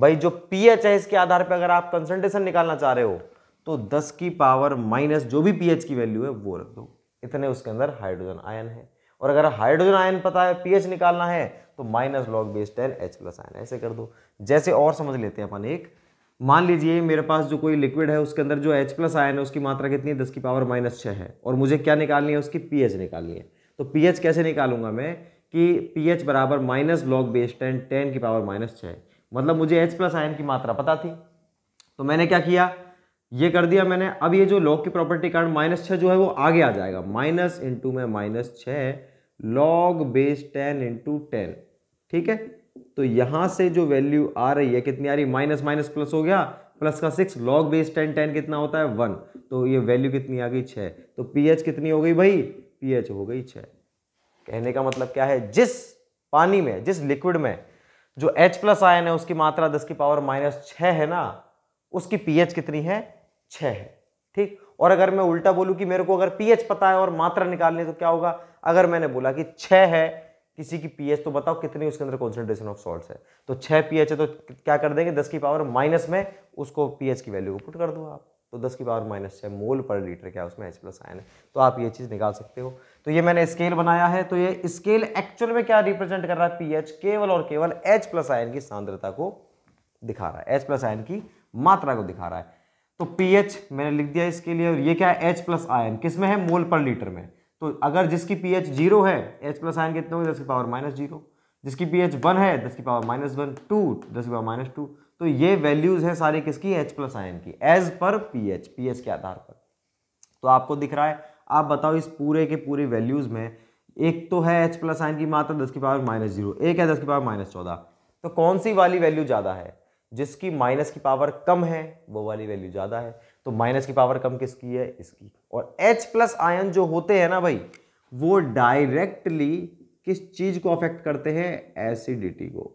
भाई जो पीएच है इसके आधार पर अगर आप कंसंट्रेशन निकालना चाह रहे हो तो दस की पावर माइनस जो भी पीएच की वैल्यू है वो रख दो इतने उसके अंदर हाइड्रोजन आयन है और अगर हाइड्रोजन आयन पता है पीएच निकालना है तो minus log base ten H plus ion ऐसे कर दो जैसे और समझ लेते हैं अपन एक मान लीजिए मेरे पास जो कोई लिक्विड है उसके अंदर जो H प्लस आयन है उसकी मात्रा कितनी है दस की पावर माइनस छः है और मुझे क्या निकालनी है उसकी पी निकालनी है तो पी कैसे निकालूंगा मैं कि पी एच बराबर minus log base ten ten की पावर माइनस छः मतलब मुझे एच प्लस आयन की मात्रा पता थी तो मैंने क्या किया ये कर दिया मैंने अब ये जो लॉग की प्रॉपर्टी कारण माइनस छः जो है वो आगे आ जाएगा माइनस इंटू में माइनस छः log base ten into ten ठीक है तो यहां से जो वैल्यू आ रही है कितनी आ रही माइनस माइनस प्लस हो गया प्लस का six log base ten ten कितना होता है वन तो ये वैल्यू कितनी आ गई छः तो पीएच कितनी हो गई भाई पीएच हो गई छः कहने का मतलब क्या है जिस पानी में जिस लिक्विड में जो एच प्लस आयन है उसकी मात्रा दस की पावर माइनस छः है ना उसकी पीएच कितनी है छः है ठीक और अगर मैं उल्टा बोलूँ कि मेरे को अगर पीएच पता है और मात्रा निकालनी तो क्या होगा अगर मैंने बोला कि छः है किसी की पीएच तो बताओ कितनी उसके अंदर कॉन्सेंट्रेशन ऑफ सॉल्ट है तो छः पीएच है तो क्या कर देंगे दस की पावर माइनस में उसको पीएच की वैल्यू को पुट कर दो आप तो दस की पावर माइनस छः मोल पर लीटर क्या उसमें एच प्लस आयन है तो आप ये चीज़ निकाल सकते हो तो ये मैंने स्केल बनाया है तो ये स्केल एक्चुअल में क्या रिप्रेजेंट कर रहा है पीएच केवल और केवल एच प्लस आयन की सांद्रता को दिखा रहा है एच प्लस आयन की मात्रा को दिखा रहा है तो पीएच मैंने लिख दिया इसके लिए और ये क्या है एच प्लस आयन किस में है मोल पर लीटर में तो अगर जिसकी पी एच जीरो है एच प्लस आयन कितने होंगे दस की पावर माइनस जीरो जिसकी पी एच वन है दस की पावर माइनस वन टू दस की पावर माइनस टू तो ये वैल्यूज़ हैं सारे किसकी एच प्लस आयन की एज पर पी एच पी एच के आधार पर तो आपको दिख रहा है आप बताओ इस पूरे के पूरे वैल्यूज़ में एक तो है एच प्लस आयन की मात्रा दस की पावर माइनस जीरो एक है दस की पावर माइनस चौदह तो कौन सी वाली वैल्यू ज़्यादा है जिसकी माइनस की पावर कम है वो वाली वैल्यू ज़्यादा है तो माइनस की पावर कम किसकी है इसकी और एच प्लस आयन जो होते हैं ना भाई वो डायरेक्टली किस चीज़ को अफेक्ट करते हैं एसिडिटी को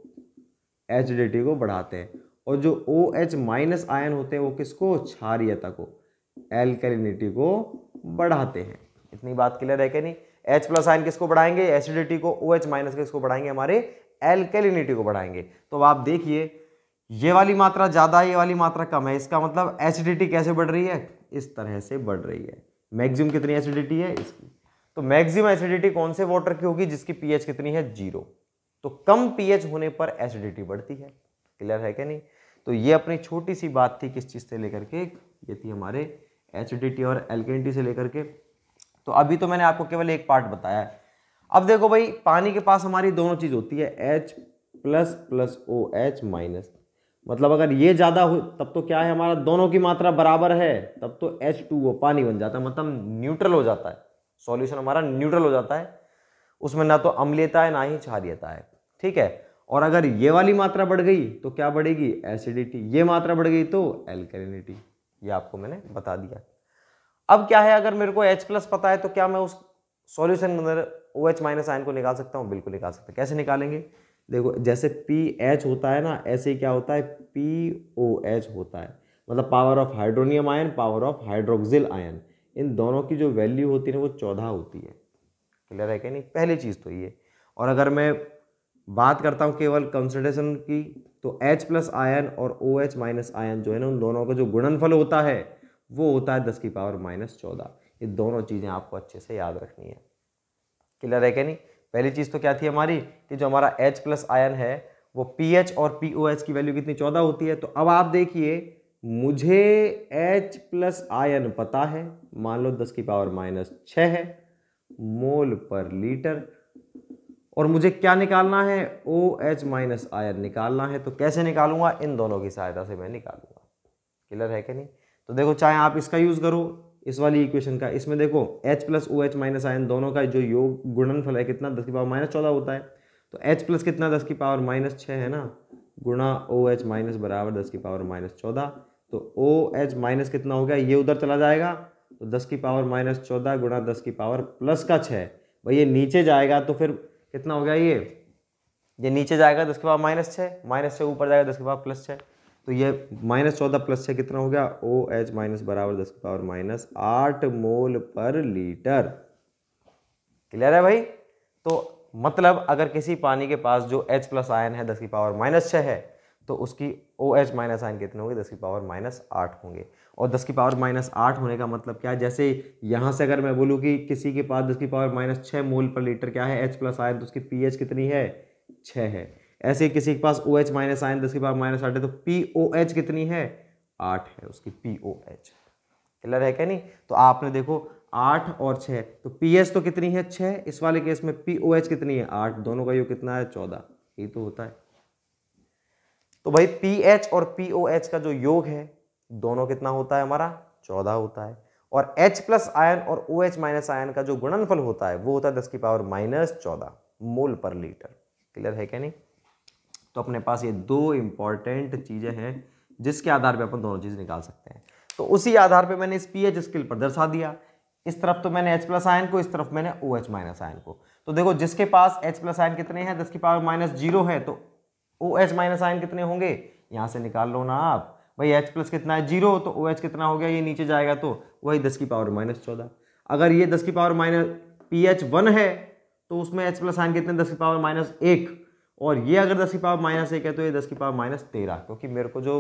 एसिडिटी को बढ़ाते हैं और जो ओ एच माइनस आयन होते हैं वो किसको क्षारियता को एल्कलिनिटी को बढ़ाते हैं इतनी बात क्लियर है कि नहीं एच प्लस आयन किसको बढ़ाएंगे एसिडिटी को ओ एच माइनस किसको बढ़ाएंगे हमारे एल्केलिनिटी को बढ़ाएंगे तो आप देखिए ये वाली मात्रा ज़्यादा ये वाली मात्रा कम है इसका मतलब एसिडिटी कैसे बढ़ रही है इस तरह से बढ़ रही है मैक्सिमम कितनी एसिडिटी है इसकी तो मैक्सिमम एसिडिटी कौन से वाटर की होगी जिसकी पीएच कितनी है जीरो तो कम पीएच होने पर एसिडिटी बढ़ती है क्लियर है क्या नहीं तो ये अपनी छोटी सी बात थी किस चीज़ से लेकर के ये थी हमारे एसिडिटी और एल्केनिटी से लेकर के तो अभी तो मैंने आपको केवल एक पार्ट बताया अब देखो भाई पानी के पास हमारी दोनों चीज़ होती है H plus plus O H minus मतलब अगर ये ज़्यादा हो तब तो क्या है हमारा दोनों की मात्रा बराबर है तब तो एच टू वो पानी बन जाता है मतलब न्यूट्रल हो जाता है सॉल्यूशन हमारा न्यूट्रल हो जाता है उसमें ना तो अम्लीयता है ना ही क्षारियता है ठीक है और अगर ये वाली मात्रा बढ़ गई तो क्या बढ़ेगी एसिडिटी ये मात्रा बढ़ गई तो एल्केलिनिटी ये आपको मैंने बता दिया अब क्या है अगर मेरे को H प्लस पता है तो क्या मैं उस सॉल्यूशन के अंदर ओ एच माइनस आयन को निकाल सकता हूँ बिल्कुल निकाल सकता कैसे निकालेंगे देखो जैसे पी एच होता है ना ऐसे ही क्या होता है पी ओ एच होता है मतलब power of hydronium ion power of hydroxyl ion इन दोनों की जो वैल्यू होती है ना वो चौदह होती है क्लियर है क्या नहीं पहली चीज़ तो ये और अगर मैं बात करता हूँ केवल कंसनट्रेशन की तो H प्लस आयन और ओ एच माइनस आयन जो है ना उन दोनों का जो गुणनफल होता है वो होता है दस की पावर माइनस चौदह ये दोनों चीज़ें आपको अच्छे से याद रखनी है क्लियर है क्या नहीं पहली चीज़ तो क्या थी हमारी कि जो हमारा एच प्लस आयन है वो पी एच और पी ओ एच की वैल्यू कितनी चौदह होती है तो अब आप देखिए मुझे H प्लस आयन पता है मान लो दस की पावर माइनस छः है मोल पर लीटर और मुझे क्या निकालना है ओ एच माइनस आयन निकालना है तो कैसे निकालूंगा इन दोनों की सहायता से मैं निकालूंगा क्लियर है कि नहीं तो देखो चाहे आप इसका यूज़ करो इस वाली इक्वेशन का इसमें देखो H plus O H minus ion दोनों का जो योग गुणनफल है कितना दस की पावर माइनस चौदह होता है तो एच प्लस कितना दस की पावर माइनस छः है ना गुणा ओ एच माइनस बराबर दस की पावर माइनस चौदह तो ओ एच माइनस कितना हो गया ये उधर चला जाएगा तो दस की पावर माइनस चौदह गुणा दस की पावर प्लस का छः भाई ये नीचे जाएगा तो फिर कितना हो गया ये ये नीचे जाएगा दस की पावर माइनस छः माइनस छः ऊपर जाएगा दस की पावर प्लस छः तो ये माइनस चौदह प्लस छः कितना हो गया ओ एच माइनस बराबर दस की पावर माइनस आठ मोल पर लीटर क्लियर है भाई तो मतलब अगर किसी पानी के पास जो एच प्लस आयन है दस की पावर माइनस छः है तो उसकी ओ एच माइनस आयन कितने होंगे दस की पावर माइनस आठ होंगे और दस की पावर माइनस आठ होने का मतलब क्या है जैसे यहाँ से अगर मैं बोलूँ कि किसी के पास दस की पावर माइनस छः मोल पर लीटर क्या है एच प्लस आयन तो उसकी पी कितनी है छः है ऐसे किसी के पास ओ एच माइनस आयन दस के पास माइनस आठ है तो पी ओ एच कितनी है आठ है उसकी पी ओ एच क्लियर है क्या नहीं तो आपने देखो आठ और छः तो पी एच तो कितनी है छः इस वाले केस में पी ओ एच कितनी है आठ दोनों का योग कितना है चौदह ये तो होता है तो भाई पी एच और पी ओ एच का जो योग है दोनों कितना होता है हमारा चौदह होता है और एच प्लस आयन और ओ एच माइनस आयन का जो गुणनफल होता है वो होता है दस की पावर माइनस चौदह मोल पर लीटर क्लियर है क्या नहीं तो अपने पास ये दो इंपॉर्टेंट चीज़ें हैं जिसके आधार पर अपन दोनों चीज़ निकाल सकते हैं तो उसी आधार पर मैंने इस पी एच स्किल पर दर्शा दिया इस तरफ तो मैंने H प्लस आयन को इस तरफ मैंने ओ एच माइनस आयन को तो देखो जिसके पास H प्लस आयन कितने हैं दस की पावर माइनस जीरो है तो ओ एच माइनस आयन कितने होंगे यहाँ से निकाल लो ना आप भाई H प्लस कितना है जीरो तो ओ OH कितना हो गया ये नीचे जाएगा तो वही दस की पावर माइनस चौदह अगर ये दस की power minus P H one है तो उसमें H प्लस आयन कितने दस की पावर माइनस एक और ये अगर दस की पावर माइनस एक है तो ये दस की पावर माइनस तेरह क्योंकि मेरे को जो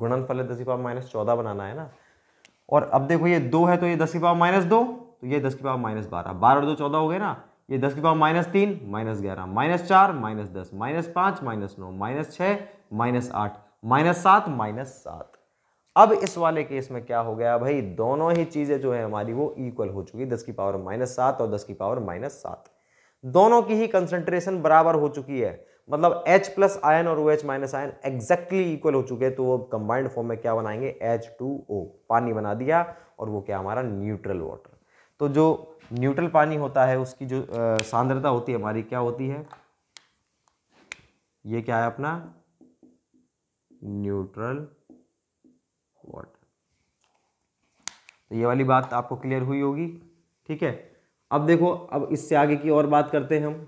गुणन फल है दस की पावर माइनस चौदह बनाना है ना और अब देखो ये दो है तो ये दस की पावर माइनस दो तो ये दस की पावर माइनस बारह बारह और दो चौदह हो गए ना ये दस की पावर माइनस तीन माइनस ग्यारह माइनस चार माइनस दस माइनस पाँच माइनस नौ माइनस छः माइनस आठ माइनस सात माइनस सात अब इस वाले केस में क्या हो गया भाई दोनों ही चीज़ें जो है हमारी वो इक्वल हो चुकी दस की पावर माइनस सात और दस की पावर माइनस सात दोनों की ही कंसंट्रेशन बराबर हो चुकी है मतलब H प्लस आयन और OH H minus ion exactly equal हो चुके हैं तो वो कंबाइंड फॉर्म में क्या बनाएंगे एच टू ओ पानी बना दिया और वो क्या हमारा न्यूट्रल वाटर तो जो न्यूट्रल पानी होता है उसकी जो सांद्रता होती है हमारी क्या होती है ये क्या है अपना न्यूट्रल वाटर तो ये वाली बात आपको क्लियर हुई होगी ठीक है अब देखो अब इससे आगे की और बात करते हैं हम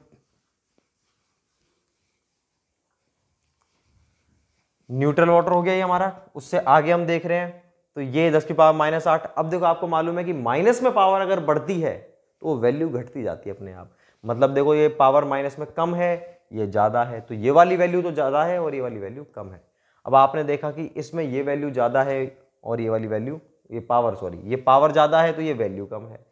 न्यूट्रल वाटर हो गया ये हमारा उससे आगे हम देख रहे हैं तो ये दस की पावर माइनस आठ अब देखो आपको मालूम है कि माइनस में पावर अगर बढ़ती है तो वो वैल्यू घटती जाती है अपने आप मतलब देखो ये पावर माइनस में कम है ये ज़्यादा है तो ये वाली वैल्यू तो ज़्यादा है और ये वाली वैल्यू कम है अब आपने देखा कि इसमें ये वैल्यू ज़्यादा है और ये वाली वैल्यू ये पावर सॉरी ये पावर ज़्यादा है तो ये वैल्यू कम है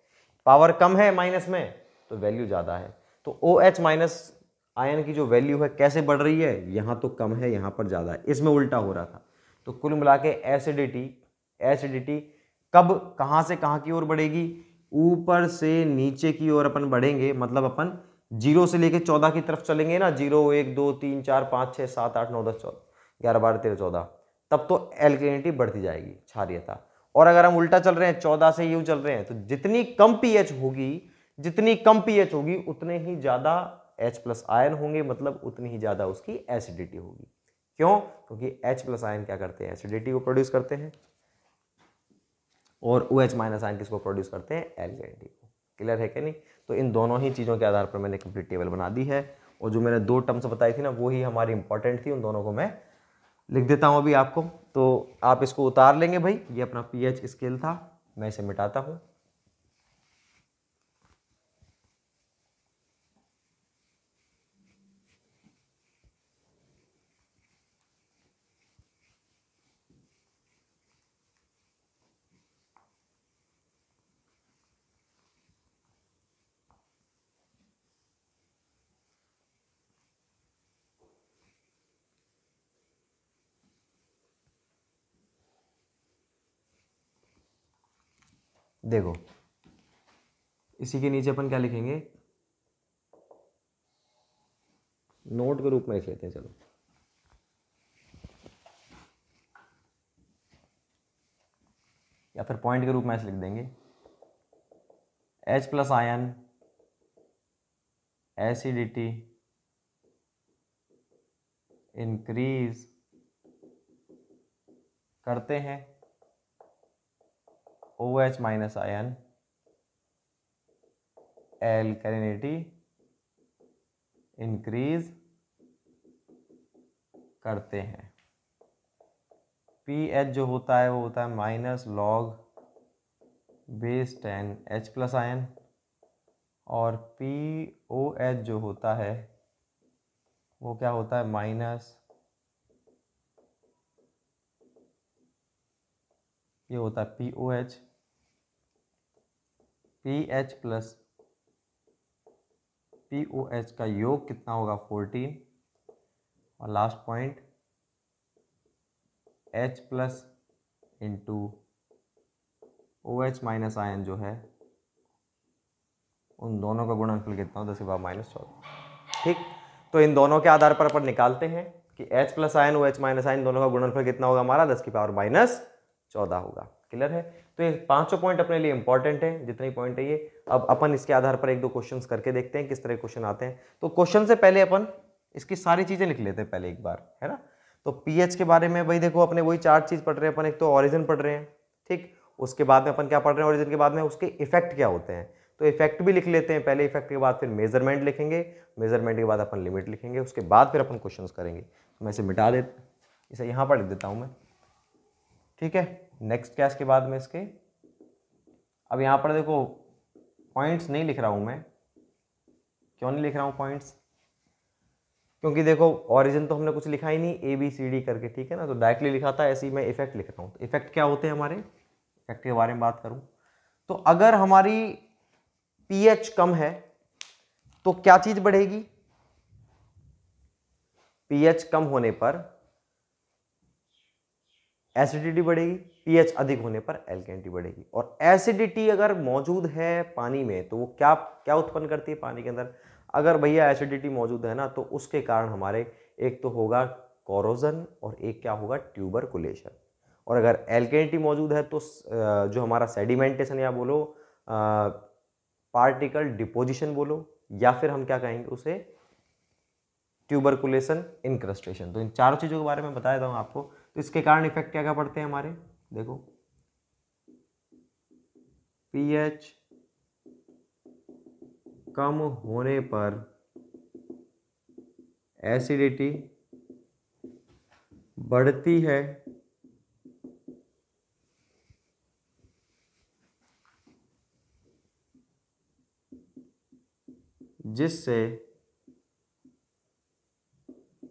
पावर कम है माइनस में तो वैल्यू ज़्यादा है तो ओ एच माइनस आयन की जो वैल्यू है कैसे बढ़ रही है यहाँ तो कम है यहाँ पर ज़्यादा है इसमें उल्टा हो रहा था तो कुल मिला के एसिडिटी एसिडिटी कब कहाँ से कहाँ की ओर बढ़ेगी ऊपर से नीचे की ओर अपन बढ़ेंगे मतलब अपन जीरो से लेके चौदह की तरफ चलेंगे ना जीरो एक दो तीन चार पाँच छः सात आठ नौ दस चौदह ग्यारह बारह तेरह चौदह तब तो एल्किनिटी बढ़ती जाएगी क्षारियता और अगर हम उल्टा चल रहे हैं चौदह से यू चल रहे हैं तो जितनी कम पीएच होगी जितनी कम पीएच होगी उतने ही ज़्यादा H प्लस आयन होंगे मतलब उतनी ही ज़्यादा उसकी एसिडिटी होगी क्यों क्योंकि H प्लस आयन क्या करते हैं एसिडिटी को प्रोड्यूस करते हैं और ओ एच माइनस आयन किसको प्रोड्यूस करते हैं एलएनडी को क्लियर है कि नहीं तो इन दोनों ही चीज़ों के आधार पर मैंने कंप्लीट टेबल बना दी है और जो मैंने दो टर्म्स बताई थी ना वो ही हमारी इंपॉर्टेंट थी उन दोनों को मैं लिख देता हूँ अभी आपको तो आप इसको उतार लेंगे भाई ये अपना पीएच स्केल था मैं इसे मिटाता हूँ देखो इसी के नीचे अपन क्या लिखेंगे नोट के रूप में लिख लेते हैं चलो या फिर पॉइंट के रूप में ऐसे लिख देंगे H plus ion acidity increase करते हैं O H minus ion alkalinity increase करते हैं पी एच जो होता है वो होता है minus log base ten H plus ion और पी ओ एच जो होता है वो क्या होता है माइनस ये होता है P O H P H plus P O H का योग कितना होगा फोर्टीन और last point H plus into O H minus ion जो है उन दोनों का गुणनफल कितना होता है दस के माइनस चौदह ठीक तो इन दोनों के आधार पर अपन निकालते हैं कि H plus ion O H minus ion दोनों का गुणनफल कितना होगा हमारा दस की पावर माइनस चौदह होगा क्लियर है तो ये पांचों पॉइंट अपने लिए इंपॉर्टेंट है जितने पॉइंट है ये अब अपन इसके आधार पर एक दो क्वेश्चन करके देखते हैं किस तरह क्वेश्चन आते हैं तो क्वेश्चन से पहले अपन इसकी सारी चीज़ें लिख लेते हैं पहले एक बार है ना तो पीएच के बारे में भाई देखो अपने वही चार चीज़ पढ़ रहे हैं अपन एक तो ऑरिजन पढ़ रहे हैं ठीक उसके बाद में अपन क्या पढ़ रहे हैं ऑरिजन के बाद में उसके इफेक्ट क्या होते हैं तो इफेक्ट भी लिख लेते हैं पहले इफेक्ट के बाद फिर मेजरमेंट लिखेंगे मेजरमेंट के बाद अपन लिमिट लिखेंगे उसके बाद फिर अपन क्वेश्चंस करेंगे तो मैं इसे मिटा दे इसे यहाँ पर लिख देता हूँ मैं ठीक है नेक्स्ट क्या इसके बाद में इसके अब यहाँ पर देखो पॉइंट्स नहीं लिख रहा हूँ मैं क्यों नहीं लिख रहा हूँ पॉइंट्स क्योंकि देखो ओरिजिन तो हमने कुछ लिखा ही नहीं ए बी सी डी करके ठीक है ना तो डायरेक्टली लिखा था ऐसे ही मैं इफेक्ट लिख रहा हूँ तो इफेक्ट क्या होते हैं हमारे इफेक्ट के बारे में बात करूँ तो अगर हमारी पीएच कम है तो क्या चीज़ बढ़ेगी पीएच कम होने पर एसिडिटी बढ़ेगी पीएच अधिक होने पर एल्केनिटी बढ़ेगी और एसिडिटी अगर मौजूद है पानी में तो वो क्या क्या उत्पन्न करती है पानी के अंदर अगर भैया एसिडिटी मौजूद है ना तो उसके कारण हमारे एक तो होगा कॉरोजन और एक क्या होगा ट्यूबर और अगर एल्केनिटी मौजूद है तो जो हमारा सेडिमेंटेशन या बोलो पार्टिकल डिपोजिशन बोलो या फिर हम क्या कहेंगे उसे ट्यूबरकुलेशन इनक्रस्टेशन तो इन चारों चीज़ों के बारे में बताया था आपको तो इसके कारण इफेक्ट क्या क्या पड़ते हैं हमारे देखो पीएच कम होने पर एसिडिटी बढ़ती है जिससे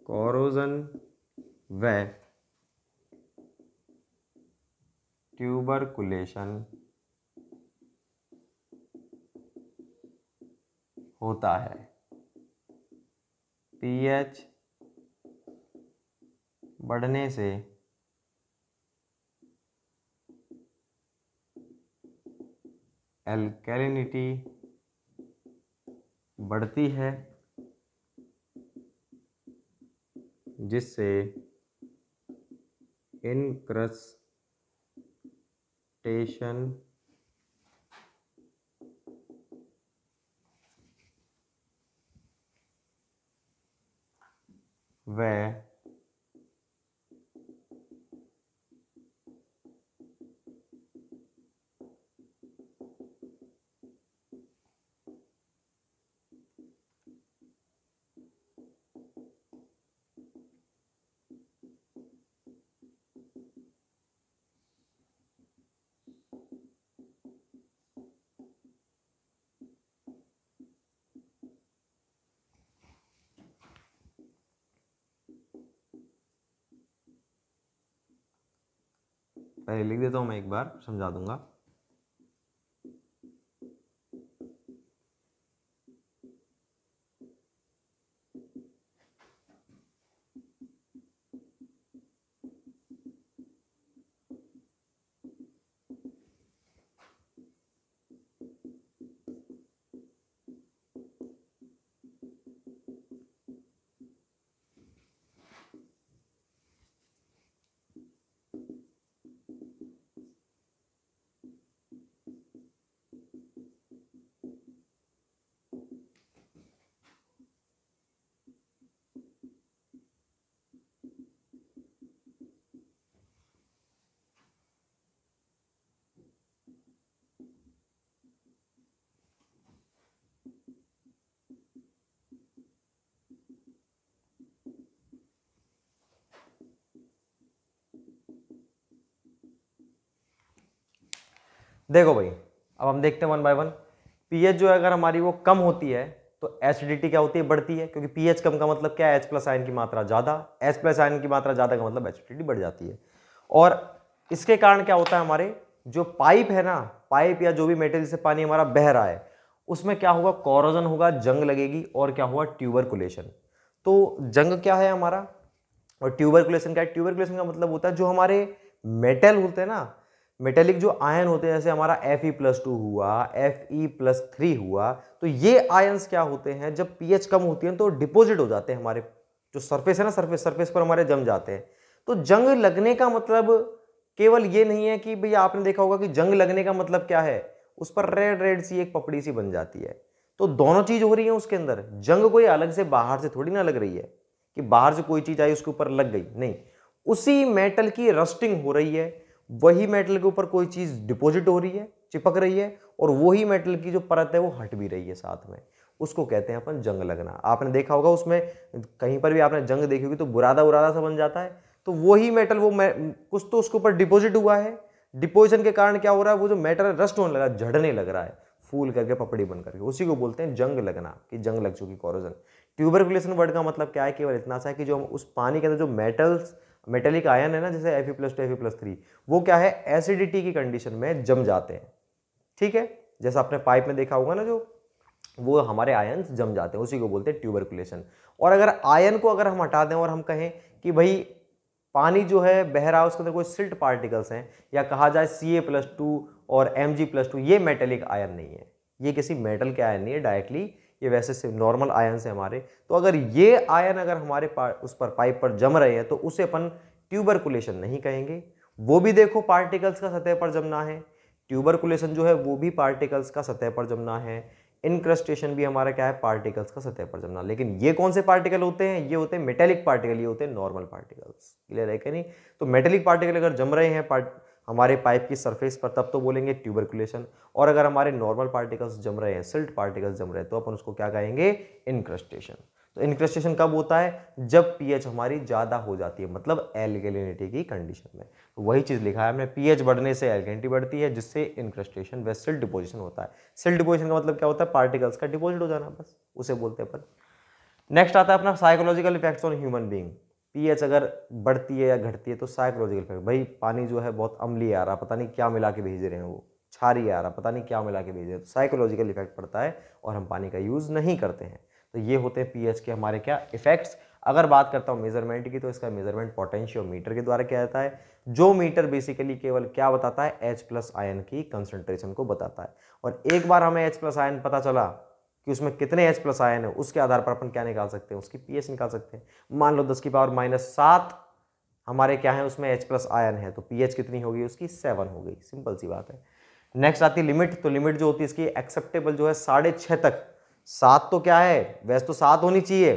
कॉरोजन व ट्यूबरकुलेशन होता है पीएच बढ़ने से एल्केलिनिटी बढ़ती है जिससे इनक्रस्ट स्टेशन where मैं एक बार समझा दूंगा देखो भाई अब हम देखते हैं वन बाय वन पीएच जो है अगर हमारी वो कम होती है तो एसिडिटी क्या होती है बढ़ती है क्योंकि पीएच कम का मतलब क्या है एच प्लस आयन की मात्रा ज़्यादा एच प्लस आयन की मात्रा ज़्यादा का मतलब एसिडिटी बढ़ जाती है और इसके कारण क्या होता है हमारे जो पाइप है ना पाइप या जो भी मेटेरियल से पानी हमारा बह रहा है उसमें क्या होगा कॉरोजन होगा जंग लगेगी और क्या हुआ ट्यूबरकुलेशन तो जंग क्या है हमारा और ट्यूबरकुलेशन क्या है ट्यूबरकुलेशन का मतलब होता है जो हमारे मेटल होते हैं ना मेटेलिक जो आयन होते हैं जैसे हमारा एफ ई प्लस टू हुआ एफ ई प्लस थ्री हुआ तो ये आयन्स क्या होते हैं जब पी कम होती है तो डिपोजिट हो जाते हैं हमारे जो सरफेस है ना सरफेस सरफेस पर हमारे जम जाते हैं तो जंग लगने का मतलब केवल ये नहीं है कि भैया आपने देखा होगा कि जंग लगने का मतलब क्या है उस पर रेड रेड सी एक पपड़ी सी बन जाती है तो दोनों चीज हो रही है उसके अंदर जंग कोई अलग से बाहर से थोड़ी ना लग रही है कि बाहर से कोई चीज आई उसके ऊपर लग गई नहीं उसी मेटल की रस्टिंग हो रही है वही मेटल के ऊपर कोई चीज़ डिपॉजिट हो रही है चिपक रही है और वही मेटल की जो परत है वो हट भी रही है साथ में उसको कहते हैं अपन जंग लगना आपने देखा होगा उसमें कहीं पर भी आपने जंग देखी होगी तो बुरादा उरादा सा बन जाता है तो वही मेटल वो कुछ तो उसके ऊपर डिपोजिट हुआ है डिपोजिशन के कारण क्या हो रहा है वो जो मेटल रस्ट होने लगा झड़ने लग रहा है फूल करके पपड़ी बन करके उसी को बोलते हैं जंग लगना कि जंग लग चुकी कॉरोजन ट्यूबरकुलेशन वर्ड का मतलब क्या है केवल इतना सा है कि जो हम उस पानी के अंदर जो मेटल्स मेटेलिक आयन है ना जैसे F plus two F plus three वो क्या है एसिडिटी की कंडीशन में जम जाते हैं ठीक है जैसे आपने पाइप में देखा होगा ना जो वो हमारे आयन जम जाते हैं उसी को बोलते हैं ट्यूबरकुलेशन और अगर आयन को अगर हम हटा दें और हम कहें कि भाई पानी जो है बह रहा है उसके अंदर कोई सिल्ट पार्टिकल्स हैं या कहा जाए सी ए प्लस टू और एम जी प्लस टू ये मेटेलिक आयन नहीं है ये किसी मेटल के आयन नहीं है डायरेक्टली ये वैसे से नॉर्मल आयन से हमारे तो अगर ये आयन अगर हमारे उस पर पाइप पर जम रहे हैं तो उसे अपन ट्यूबरकुलेशन नहीं कहेंगे वो भी देखो पार्टिकल्स का सतह पर जमना है ट्यूबरकुलेशन जो है वो भी पार्टिकल्स का सतह पर जमना है इनक्रस्टेशन भी हमारा क्या है पार्टिकल्स का सतह पर जमना लेकिन ये कौन से पार्टिकल होते हैं ये होते हैं मेटेलिक पार्टिकल ये होते हैं नॉर्मल पार्टिकल्स क्लियर है क्या नहीं तो मेटेलिक पार्टिकल अगर जम रहे हैं हमारे पाइप की सरफेस पर तब तो बोलेंगे ट्यूबरकुलेशन और अगर हमारे नॉर्मल पार्टिकल्स जम रहे हैं सिल्ट पार्टिकल्स जम रहे हैं तो अपन उसको क्या कहेंगे इनक्रस्टेशन तो इनक्रस्टेशन कब होता है जब पीएच हमारी ज़्यादा हो जाती है मतलब एल्केलिनिटी की कंडीशन में तो वही चीज़ लिखा है हमने पीएच बढ़ने से एल्केलिनिटी बढ़ती है जिससे इनक्रस्टेशन व सिल्ट डिपोजिशन होता है सिल्ट डिपोजिशन का मतलब क्या होता है पार्टिकल्स का डिपोजिट हो जाना बस उसे बोलते हैं अपन नेक्स्ट आता है अपना psychological effects on human being pH अगर बढ़ती है या घटती है तो साइकोलॉजिकल इफेक्ट भाई पानी जो है बहुत अम्ली आ रहा पता नहीं क्या मिला के भेज रहे हैं वो छारी आ रहा पता नहीं क्या मिला के भेज रहे हैं तो साइकोलॉजिकल इफेक्ट पड़ता है और हम पानी का यूज़ नहीं करते हैं तो ये होते हैं पीएच के हमारे क्या इफेक्ट्स अगर बात करता हूँ मेजरमेंट की तो इसका मेजरमेंट पोटेंशियोमीटर के द्वारा किया जाता है जो मीटर बेसिकली केवल क्या बताता है एच प्लस आयन की कंसनट्रेशन को बताता है और एक बार हमें एच प्लस आयन पता चला कि उसमें कितने एच प्लस आयन है उसके आधार पर अपन क्या निकाल सकते हैं उसकी एच निकाल सकते हैं मान लो दस की पावर माइनस सात हमारे क्या है उसमें एच प्लस आयन है तो एच कितनी होगी उसकी सेवन हो गई सिंपल सी बात है नेक्स्ट आती है लिमिट तो लिमिट जो होती है इसकी एक्सेप्टेबल जो है साढ़े छः तक सात तो क्या है वैसे तो सात होनी चाहिए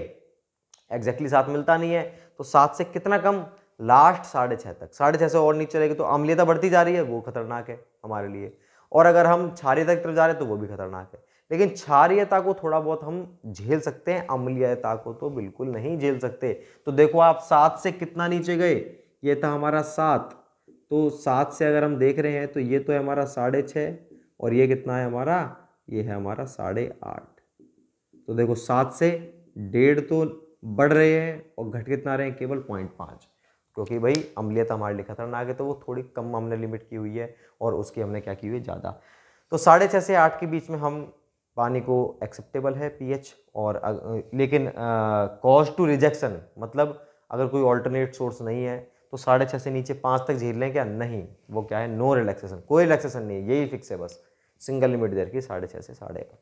एग्जैक्टली सात मिलता नहीं है तो सात से कितना कम लास्ट साढ़े छः तक साढ़े छः से और नीचे चलेगी तो अम्लीयता बढ़ती जा रही है वो खतरनाक है हमारे लिए और अगर हम क्षारीयता की तरफ जा रहे हैं तो वो भी खतरनाक है लेकिन क्षारियता को थोड़ा बहुत हम झेल सकते हैं अम्लीयता को तो बिल्कुल नहीं झेल सकते तो देखो आप सात से कितना नीचे गए ये था हमारा सात तो सात से अगर हम देख रहे हैं तो ये तो है हमारा साढ़े छः और ये कितना है हमारा ये है हमारा साढ़े आठ तो देखो सात से डेढ़ तो बढ़ रहे हैं और घट कितना रहे हैं केवल पॉइंट पाँच क्योंकि भाई अम्लियत हमारे लिए खतरनाक है तो वो थोड़ी कम हमने लिमिट की हुई है और उसकी हमने क्या की हुई है ज़्यादा तो साढ़े छः से आठ के बीच में हम पानी को एक्सेप्टेबल है पीएच और लेकिन कॉज टू रिजेक्शन मतलब अगर कोई ऑल्टरनेट सोर्स नहीं है तो साढ़े छः से नीचे पाँच तक झेल लें क्या नहीं वो क्या है नो रिलैक्सेशन कोई रिलैक्सेशन नहीं है यही फिक्स है बस सिंगल लिमिट देर की साढ़े छः से साढ़े आठ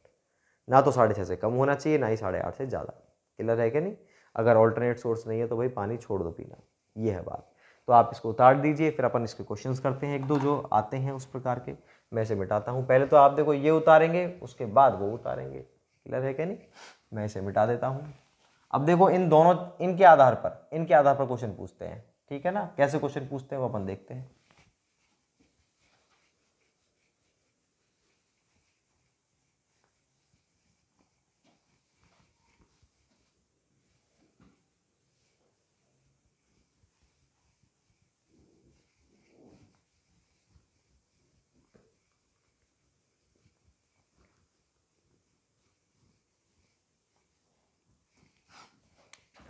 ना तो साढ़े छः से कम होना चाहिए ना ही साढ़े आठ से ज़्यादा क्लियर है क्या नहीं अगर ऑल्टरनेट सोर्स नहीं है तो भाई पानी छोड़ दो पीना ये है बात तो आप इसको उतार दीजिए फिर अपन इसके क्वेश्चंस करते हैं एक दो जो आते हैं उस प्रकार के मैं इसे मिटाता हूँ पहले तो आप देखो ये उतारेंगे उसके बाद वो उतारेंगे क्लियर है क्या नहीं मैं इसे मिटा देता हूँ अब देखो इन दोनों इनके आधार पर इनके आधार पर क्वेश्चन पूछते हैं ठीक है ना कैसे क्वेश्चन पूछते हैं वो अपन देखते हैं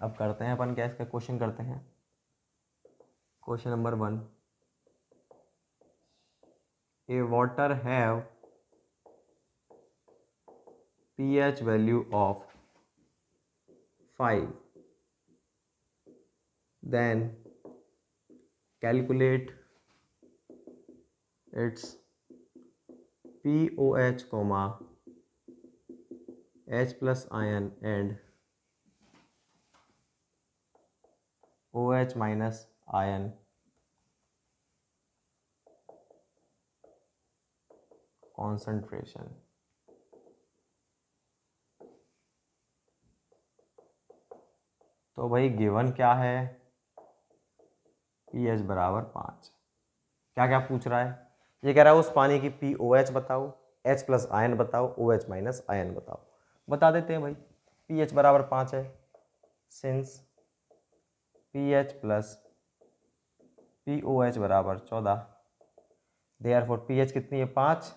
अब करते हैं अपन क्या इसका क्वेश्चन करते हैं question number one A water have P H value of five then calculate P O H comma H plus ion and O H minus ion concentration तो भाई गिवन क्या है पीएच बराबर पाँच क्या क्या पूछ रहा है ये कह रहा है उस पानी की पी ओ एच बताओ एच प्लस आयन बताओ ओ एच माइनस आयन बताओ बता देते हैं भाई पी एच बराबर पाँच है since P H plus P O H बराबर चौदह therefore P H कितनी है पाँच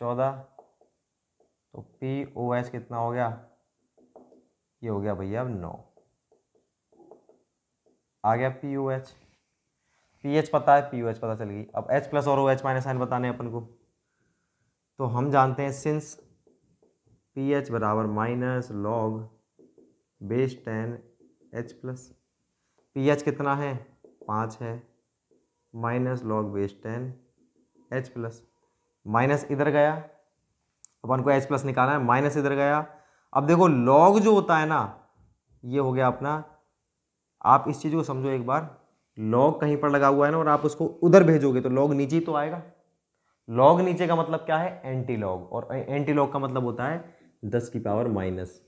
चौदह तो पी ओ एच कितना हो गया ये हो गया भैया अब नौ आ गया P O H P H पता है पी ओ एच पता चल गई अब एच प्लस और ओ एच माइनस साइन बताने अपन को तो हम जानते हैं सिंस पी एच बराबर minus log base ten H plus P H कितना है पाँच है minus log base ten H plus minus इधर गया अपन को एच प्लस निकालना है माइनस इधर गया अब देखो लॉग जो होता है ना ये हो गया अपना आप इस चीज़ को समझो एक बार लॉग कहीं पर लगा हुआ है ना और आप उसको उधर भेजोगे तो लॉग नीचे तो आएगा लॉग नीचे का मतलब क्या है एंटी लॉग और एंटी लॉग का मतलब होता है दस की पावर माइनस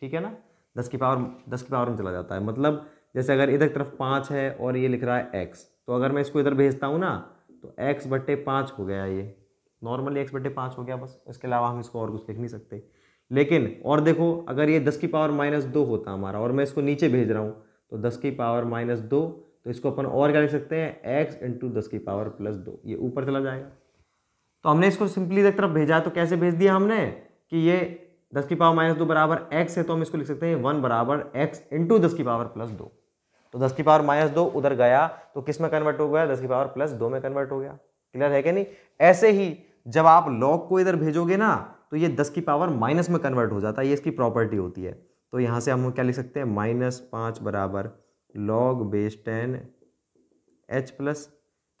ठीक है ना दस की पावर दस की पावर में चला जाता है मतलब जैसे अगर इधर तरफ पाँच है और ये लिख रहा है एक्स तो अगर मैं इसको इधर भेजता हूँ ना तो एक्स बट्टे पाँच हो गया ये नॉर्मली एक्स बट्टे पाँच हो गया बस इसके अलावा हम इसको और कुछ लिख नहीं सकते लेकिन और देखो अगर ये दस की पावर माइनस दो होता हमारा और मैं इसको नीचे भेज रहा हूँ तो दस की पावर माइनस दो तो इसको अपन और क्या लिख सकते हैं एक्स इंटू दस की पावर प्लस दो ये ऊपर चला जाएगा तो हमने इसको सिंपली इधर तरफ भेजा तो कैसे भेज दिया हमने कि ये दस की पावर माइनस दो बराबर एक्स है तो हम इसको लिख सकते हैं वन बराबर एक्स इंटू दस की पावर प्लस दो तो दस की पावर माइनस दो उधर गया तो किस में कन्वर्ट हो गया दस की पावर प्लस दो में कन्वर्ट हो गया क्लियर है क्या नहीं ऐसे ही जब आप लॉग को इधर भेजोगे ना तो ये दस की पावर माइनस में कन्वर्ट हो जाता है ये इसकी प्रॉपर्टी होती है तो यहाँ से हम क्या लिख सकते हैं माइनस पाँच बराबर log base ten H plus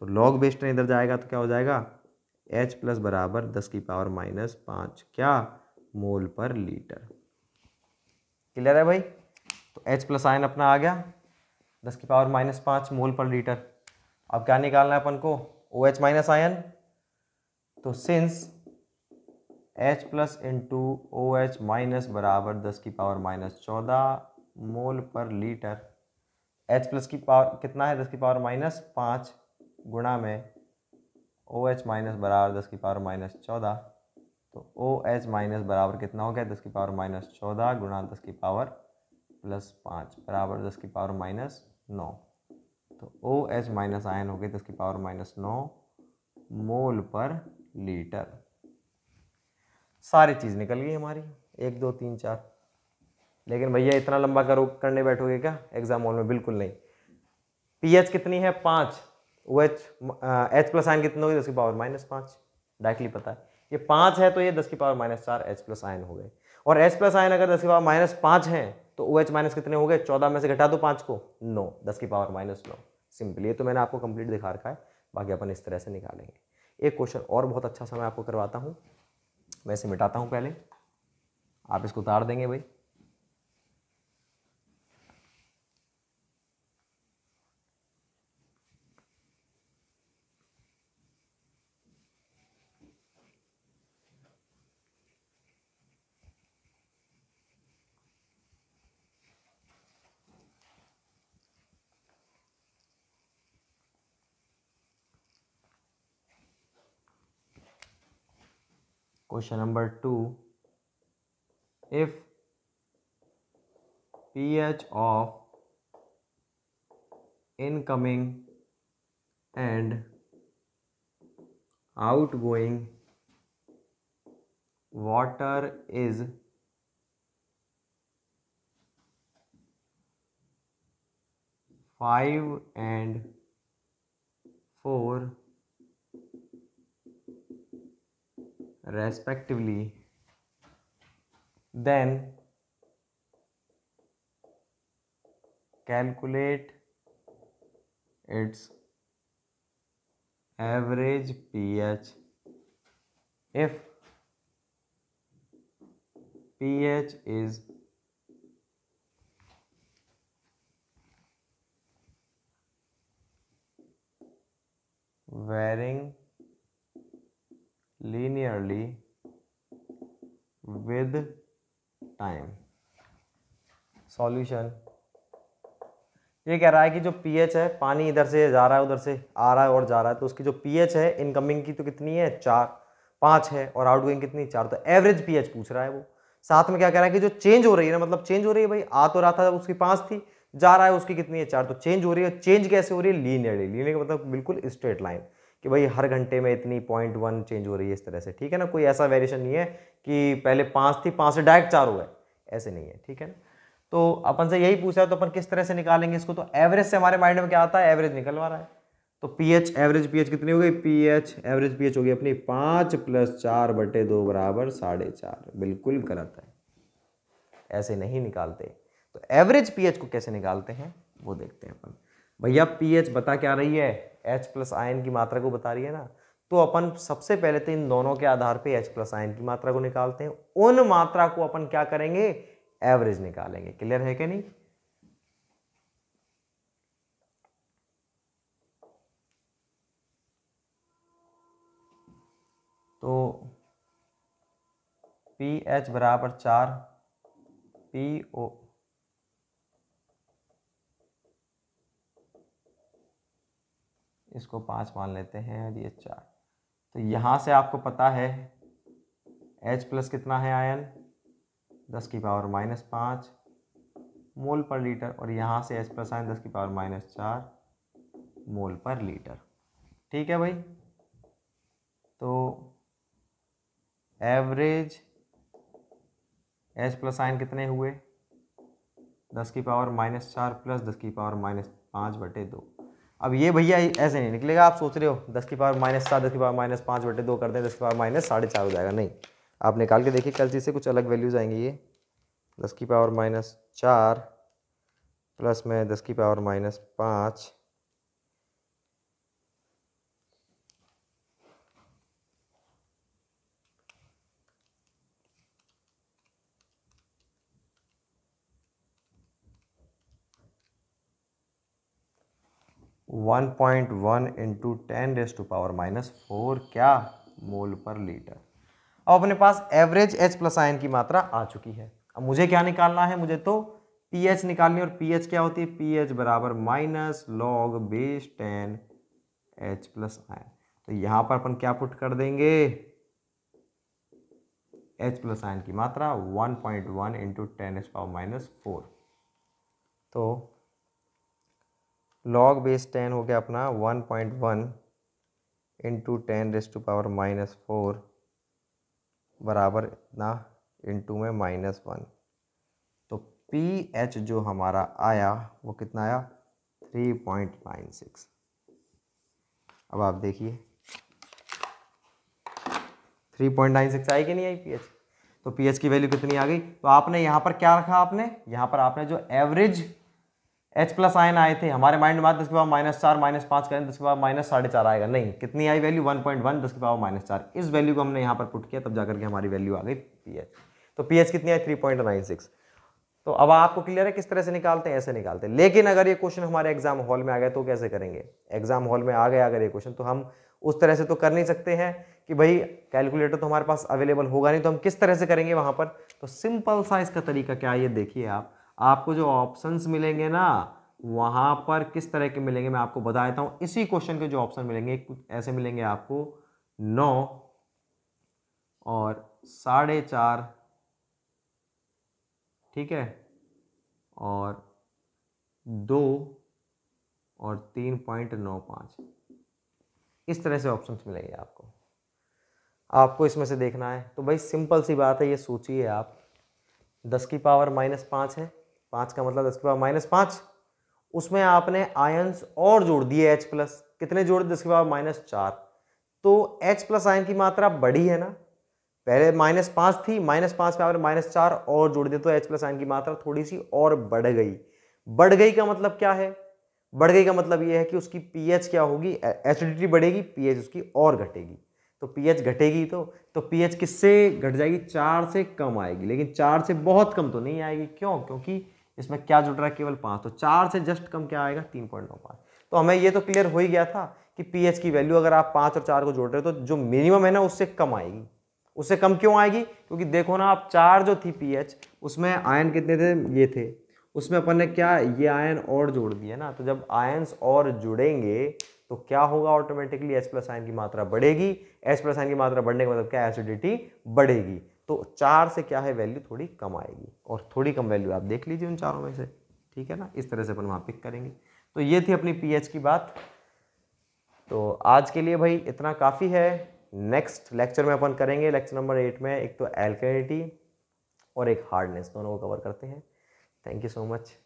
तो लॉग बेस टेन इधर जाएगा तो क्या हो जाएगा एच प्लस बराबर दस की पावर माइनस पाँच क्या मोल पर लीटर क्लियर है भाई तो H प्लस आयन अपना आ गया दस की पावर माइनस पाँच मोल पर लीटर अब क्या निकालना है अपन को ओ एच माइनस आयन तो since H plus into O H minus बराबर दस की पावर माइनस चौदह mole per litre H plus की पावर कितना है दस की पावर माइनस पाँच गुणा में ओ एच माइनस बराबर दस की पावर माइनस चौदह तो ओ एच माइनस बराबर कितना हो गया दस की पावर माइनस चौदह गुणा दस की पावर प्लस पाँच बराबर दस की पावर माइनस नौ तो ओ एच माइनस आयन हो गए दस की पावर माइनस नौ मोल पर लीटर सारी चीज़ निकल गई हमारी एक दो तीन चार लेकिन भैया इतना लंबा करो करने बैठोगे क्या एग्जाम हॉल में बिल्कुल नहीं पीएच कितनी है पाँच O H H plus ion कितनी होगी दस की पावर माइनस पाँच डायरेक्टली पता है ये पाँच है तो ये दस की पावर माइनस चार एच प्लस आयन हो गए और एच प्लस आयन अगर दस की पावर माइनस पाँच है तो ओ एच माइनस कितने हो गए चौदह में से घटा दो पाँच को नौ दस की पावर माइनस नौ सिंपली ये तो मैंने आपको कंप्लीट दिखा रखा है बाकी अपन इस तरह से निकालेंगे एक क्वेश्चन और बहुत अच्छा सा मैं आपको करवाता हूँ मैं इसे मिटाता हूँ पहले आप इसको उतार देंगे भाई Question number 2 If pH of incoming and outgoing water is five and four respectively then calculate its average pH if pH is varying linearly with time solution ये कह रहा है कि जो पीएच है पानी इधर से जा रहा है उधर से आ रहा है और जा रहा है तो उसकी जो पीएच है इनकमिंग की तो कितनी है चार पाँच है और आउटगोइंग कितनी चार तो एवरेज पीएच पूछ रहा है वो साथ में क्या कह रहा है कि जो चेंज हो रही है ना मतलब चेंज हो रही है भाई आ तो रहा था जब उसकी पाँच थी जा रहा है उसकी कितनी है चार तो चेंज हो रही है चेंज कैसे हो रही है लीनियरली लीनियर का मतलब बिल्कुल स्ट्रेट लाइन कि भाई हर घंटे में इतनी पॉइंट वन चेंज हो रही है इस तरह से ठीक है ना कोई ऐसा वेरिएशन नहीं है कि पहले पाँच थी पाँच से डायरेक्ट चार हो गए ऐसे नहीं है ठीक है ना तो अपन से यही पूछा तो अपन किस तरह से निकालेंगे इसको तो एवरेज से हमारे माइंड में क्या आता है एवरेज निकलवा रहा है तो पी एच एवरेज पी कितनी हो गई पी एच एवरेज पी हो गई अपनी पाँच प्लस चार बटे दो बराबर साढ़े चार बिल्कुल गलत है ऐसे नहीं निकालते तो एवरेज पी को कैसे निकालते हैं वो देखते हैं अपन भैया पी बता क्या रही है एच प्लस आयन की मात्रा को बता रही है ना तो अपन सबसे पहले तो इन दोनों के आधार पे H प्लस आयन की मात्रा को निकालते हैं उन मात्रा को अपन क्या करेंगे एवरेज निकालेंगे क्लियर है कि नहीं तो पी एच बराबर चार पी ओ इसको पाँच मान लेते हैं और ये चार तो यहाँ से आपको पता है H प्लस कितना है आयन दस की पावर माइनस पाँच मोल पर लीटर और यहाँ से H प्लस आयन दस की पावर माइनस चार मोल पर लीटर ठीक है भाई तो एवरेज H प्लस आयन कितने हुए दस की पावर माइनस चार प्लस दस की पावर माइनस पाँच बटे दो अब ये भैया ऐसे नहीं निकलेगा आप सोच रहे हो दस की पावर माइनस सात दस की पावर माइनस पाँच बटे दो कर दें दस की पावर माइनस साढ़े चार हो जाएगा नहीं आप निकाल के देखिए चीज से कुछ अलग वैल्यूज़ आएंगे ये दस की पावर माइनस चार प्लस में दस की पावर माइनस पाँच one point one into ten raise to power minus four क्या मोल पर लीटर अब अपने पास एवरेज एच प्लस आयन की मात्रा आ चुकी है अब मुझे क्या निकालना है मुझे तो पी एच निकालनी और पी एच क्या होती है पी एच बराबर minus log base ten H plus ion तो यहां पर अपन क्या पुट कर देंगे एच प्लस आयन की मात्रा one point one into ten H power minus four तो लॉग बेस टेन हो गया अपना one point one into ten raise to power minus four बराबर इतना इंटू में माइनस वन तो पी एच जो हमारा आया वो कितना आया थ्री पॉइंट नाइन सिक्स अब आप देखिए थ्री पॉइंट नाइन सिक्स आई कि नहीं आई पी एच तो पी एच की वैल्यू कितनी आ गई तो आपने यहाँ पर क्या रखा आपने यहाँ पर आपने जो एवरेज एच प्लस आयन आए थे हमारे माइंड में दस के पावर माइनस चार माइनस पाँच करें दस के पावर माइनस साढ़े चार आएगा नहीं कितनी आई वैल्यू वन पॉइंट वन दस के पावर माइनस चार इस वैल्यू को हमने यहाँ पर पुट किया तब जाकर के हमारी वैल्यू आ गई पी तो पी कितनी आई थ्री पॉइंट नाइन सिक्स तो अब आपको क्लियर है किस तरह से निकालते हैं ऐसे निकालते हैं लेकिन अगर ये क्वेश्चन हमारे एग्जाम हॉल में आ गया तो कैसे करेंगे एग्जाम हॉल में आ गया अगर ये क्वेश्चन तो हम उस तरह से तो कर नहीं सकते हैं कि भाई कैलकुलेटर तो हमारे पास अवेलेबल होगा नहीं तो हम किस तरह से करेंगे वहाँ पर तो सिंपल सा इसका तरीका क्या है ये देखिए आप आपको जो ऑप्शंस मिलेंगे ना वहाँ पर किस तरह के मिलेंगे मैं आपको बता देता हूँ इसी क्वेश्चन के जो ऑप्शन मिलेंगे कुछ ऐसे मिलेंगे आपको नौ और साढ़े चार ठीक है और दो और तीन पॉइंट नौ पाँच इस तरह से ऑप्शन मिलेंगे आपको आपको इसमें से देखना है तो भाई सिंपल सी बात है ये सोचिए आप दस की पावर माइनस पाँच है पाँच का मतलब दस के पावर माइनस पाँच उसमें आपने आयंस और जोड़ दिए एच प्लस कितने जोड़ दस के पावर माइनस चार तो एच प्लस आयन की मात्रा बढ़ी है ना पहले माइनस पाँच थी माइनस पाँच में आपने माइनस चार और जोड़ दिया तो एच प्लस आयन की मात्रा थोड़ी सी और बढ़ गई बढ़ गई का मतलब क्या है बढ़ गई का मतलब यह है कि उसकी पीएच क्या होगी एसिडिटी बढ़ेगी पीएच उसकी और घटेगी तो पीएच घटेगी तो तो एच किससे घट जाएगी चार से कम आएगी लेकिन चार से बहुत कम तो नहीं आएगी क्यों क्योंकि इसमें क्या जुड़ रहा है केवल पाँच तो चार से जस्ट कम क्या आएगा तीन पॉइंट नौ पाँच तो हमें ये तो क्लियर हो ही गया था कि पी की वैल्यू अगर आप पाँच और चार को जोड़ रहे हो तो जो मिनिमम है ना उससे कम आएगी उससे कम क्यों आएगी क्योंकि देखो ना आप चार जो थी एच उसमें आयन कितने थे ये थे उसमें अपन ने क्या ये आयन और जोड़ दिया ना तो जब आयन्स और जुड़ेंगे तो क्या होगा ऑटोमेटिकली एस प्लस आयन की मात्रा बढ़ेगी एस प्लस आयन की मात्रा बढ़ने का मतलब क्या एसिडिटी बढ़ेगी तो चार से क्या है वैल्यू थोड़ी कम आएगी और थोड़ी कम वैल्यू आप देख लीजिए उन चारों में से ठीक है ना इस तरह से अपन वहाँ पिक करेंगे तो ये थी अपनी पीएच की बात तो आज के लिए भाई इतना काफ़ी है नेक्स्ट लेक्चर में अपन करेंगे लेक्चर नंबर एट में एक तो एल्केटी और एक हार्डनेस दोनों को कवर करते हैं थैंक यू सो मच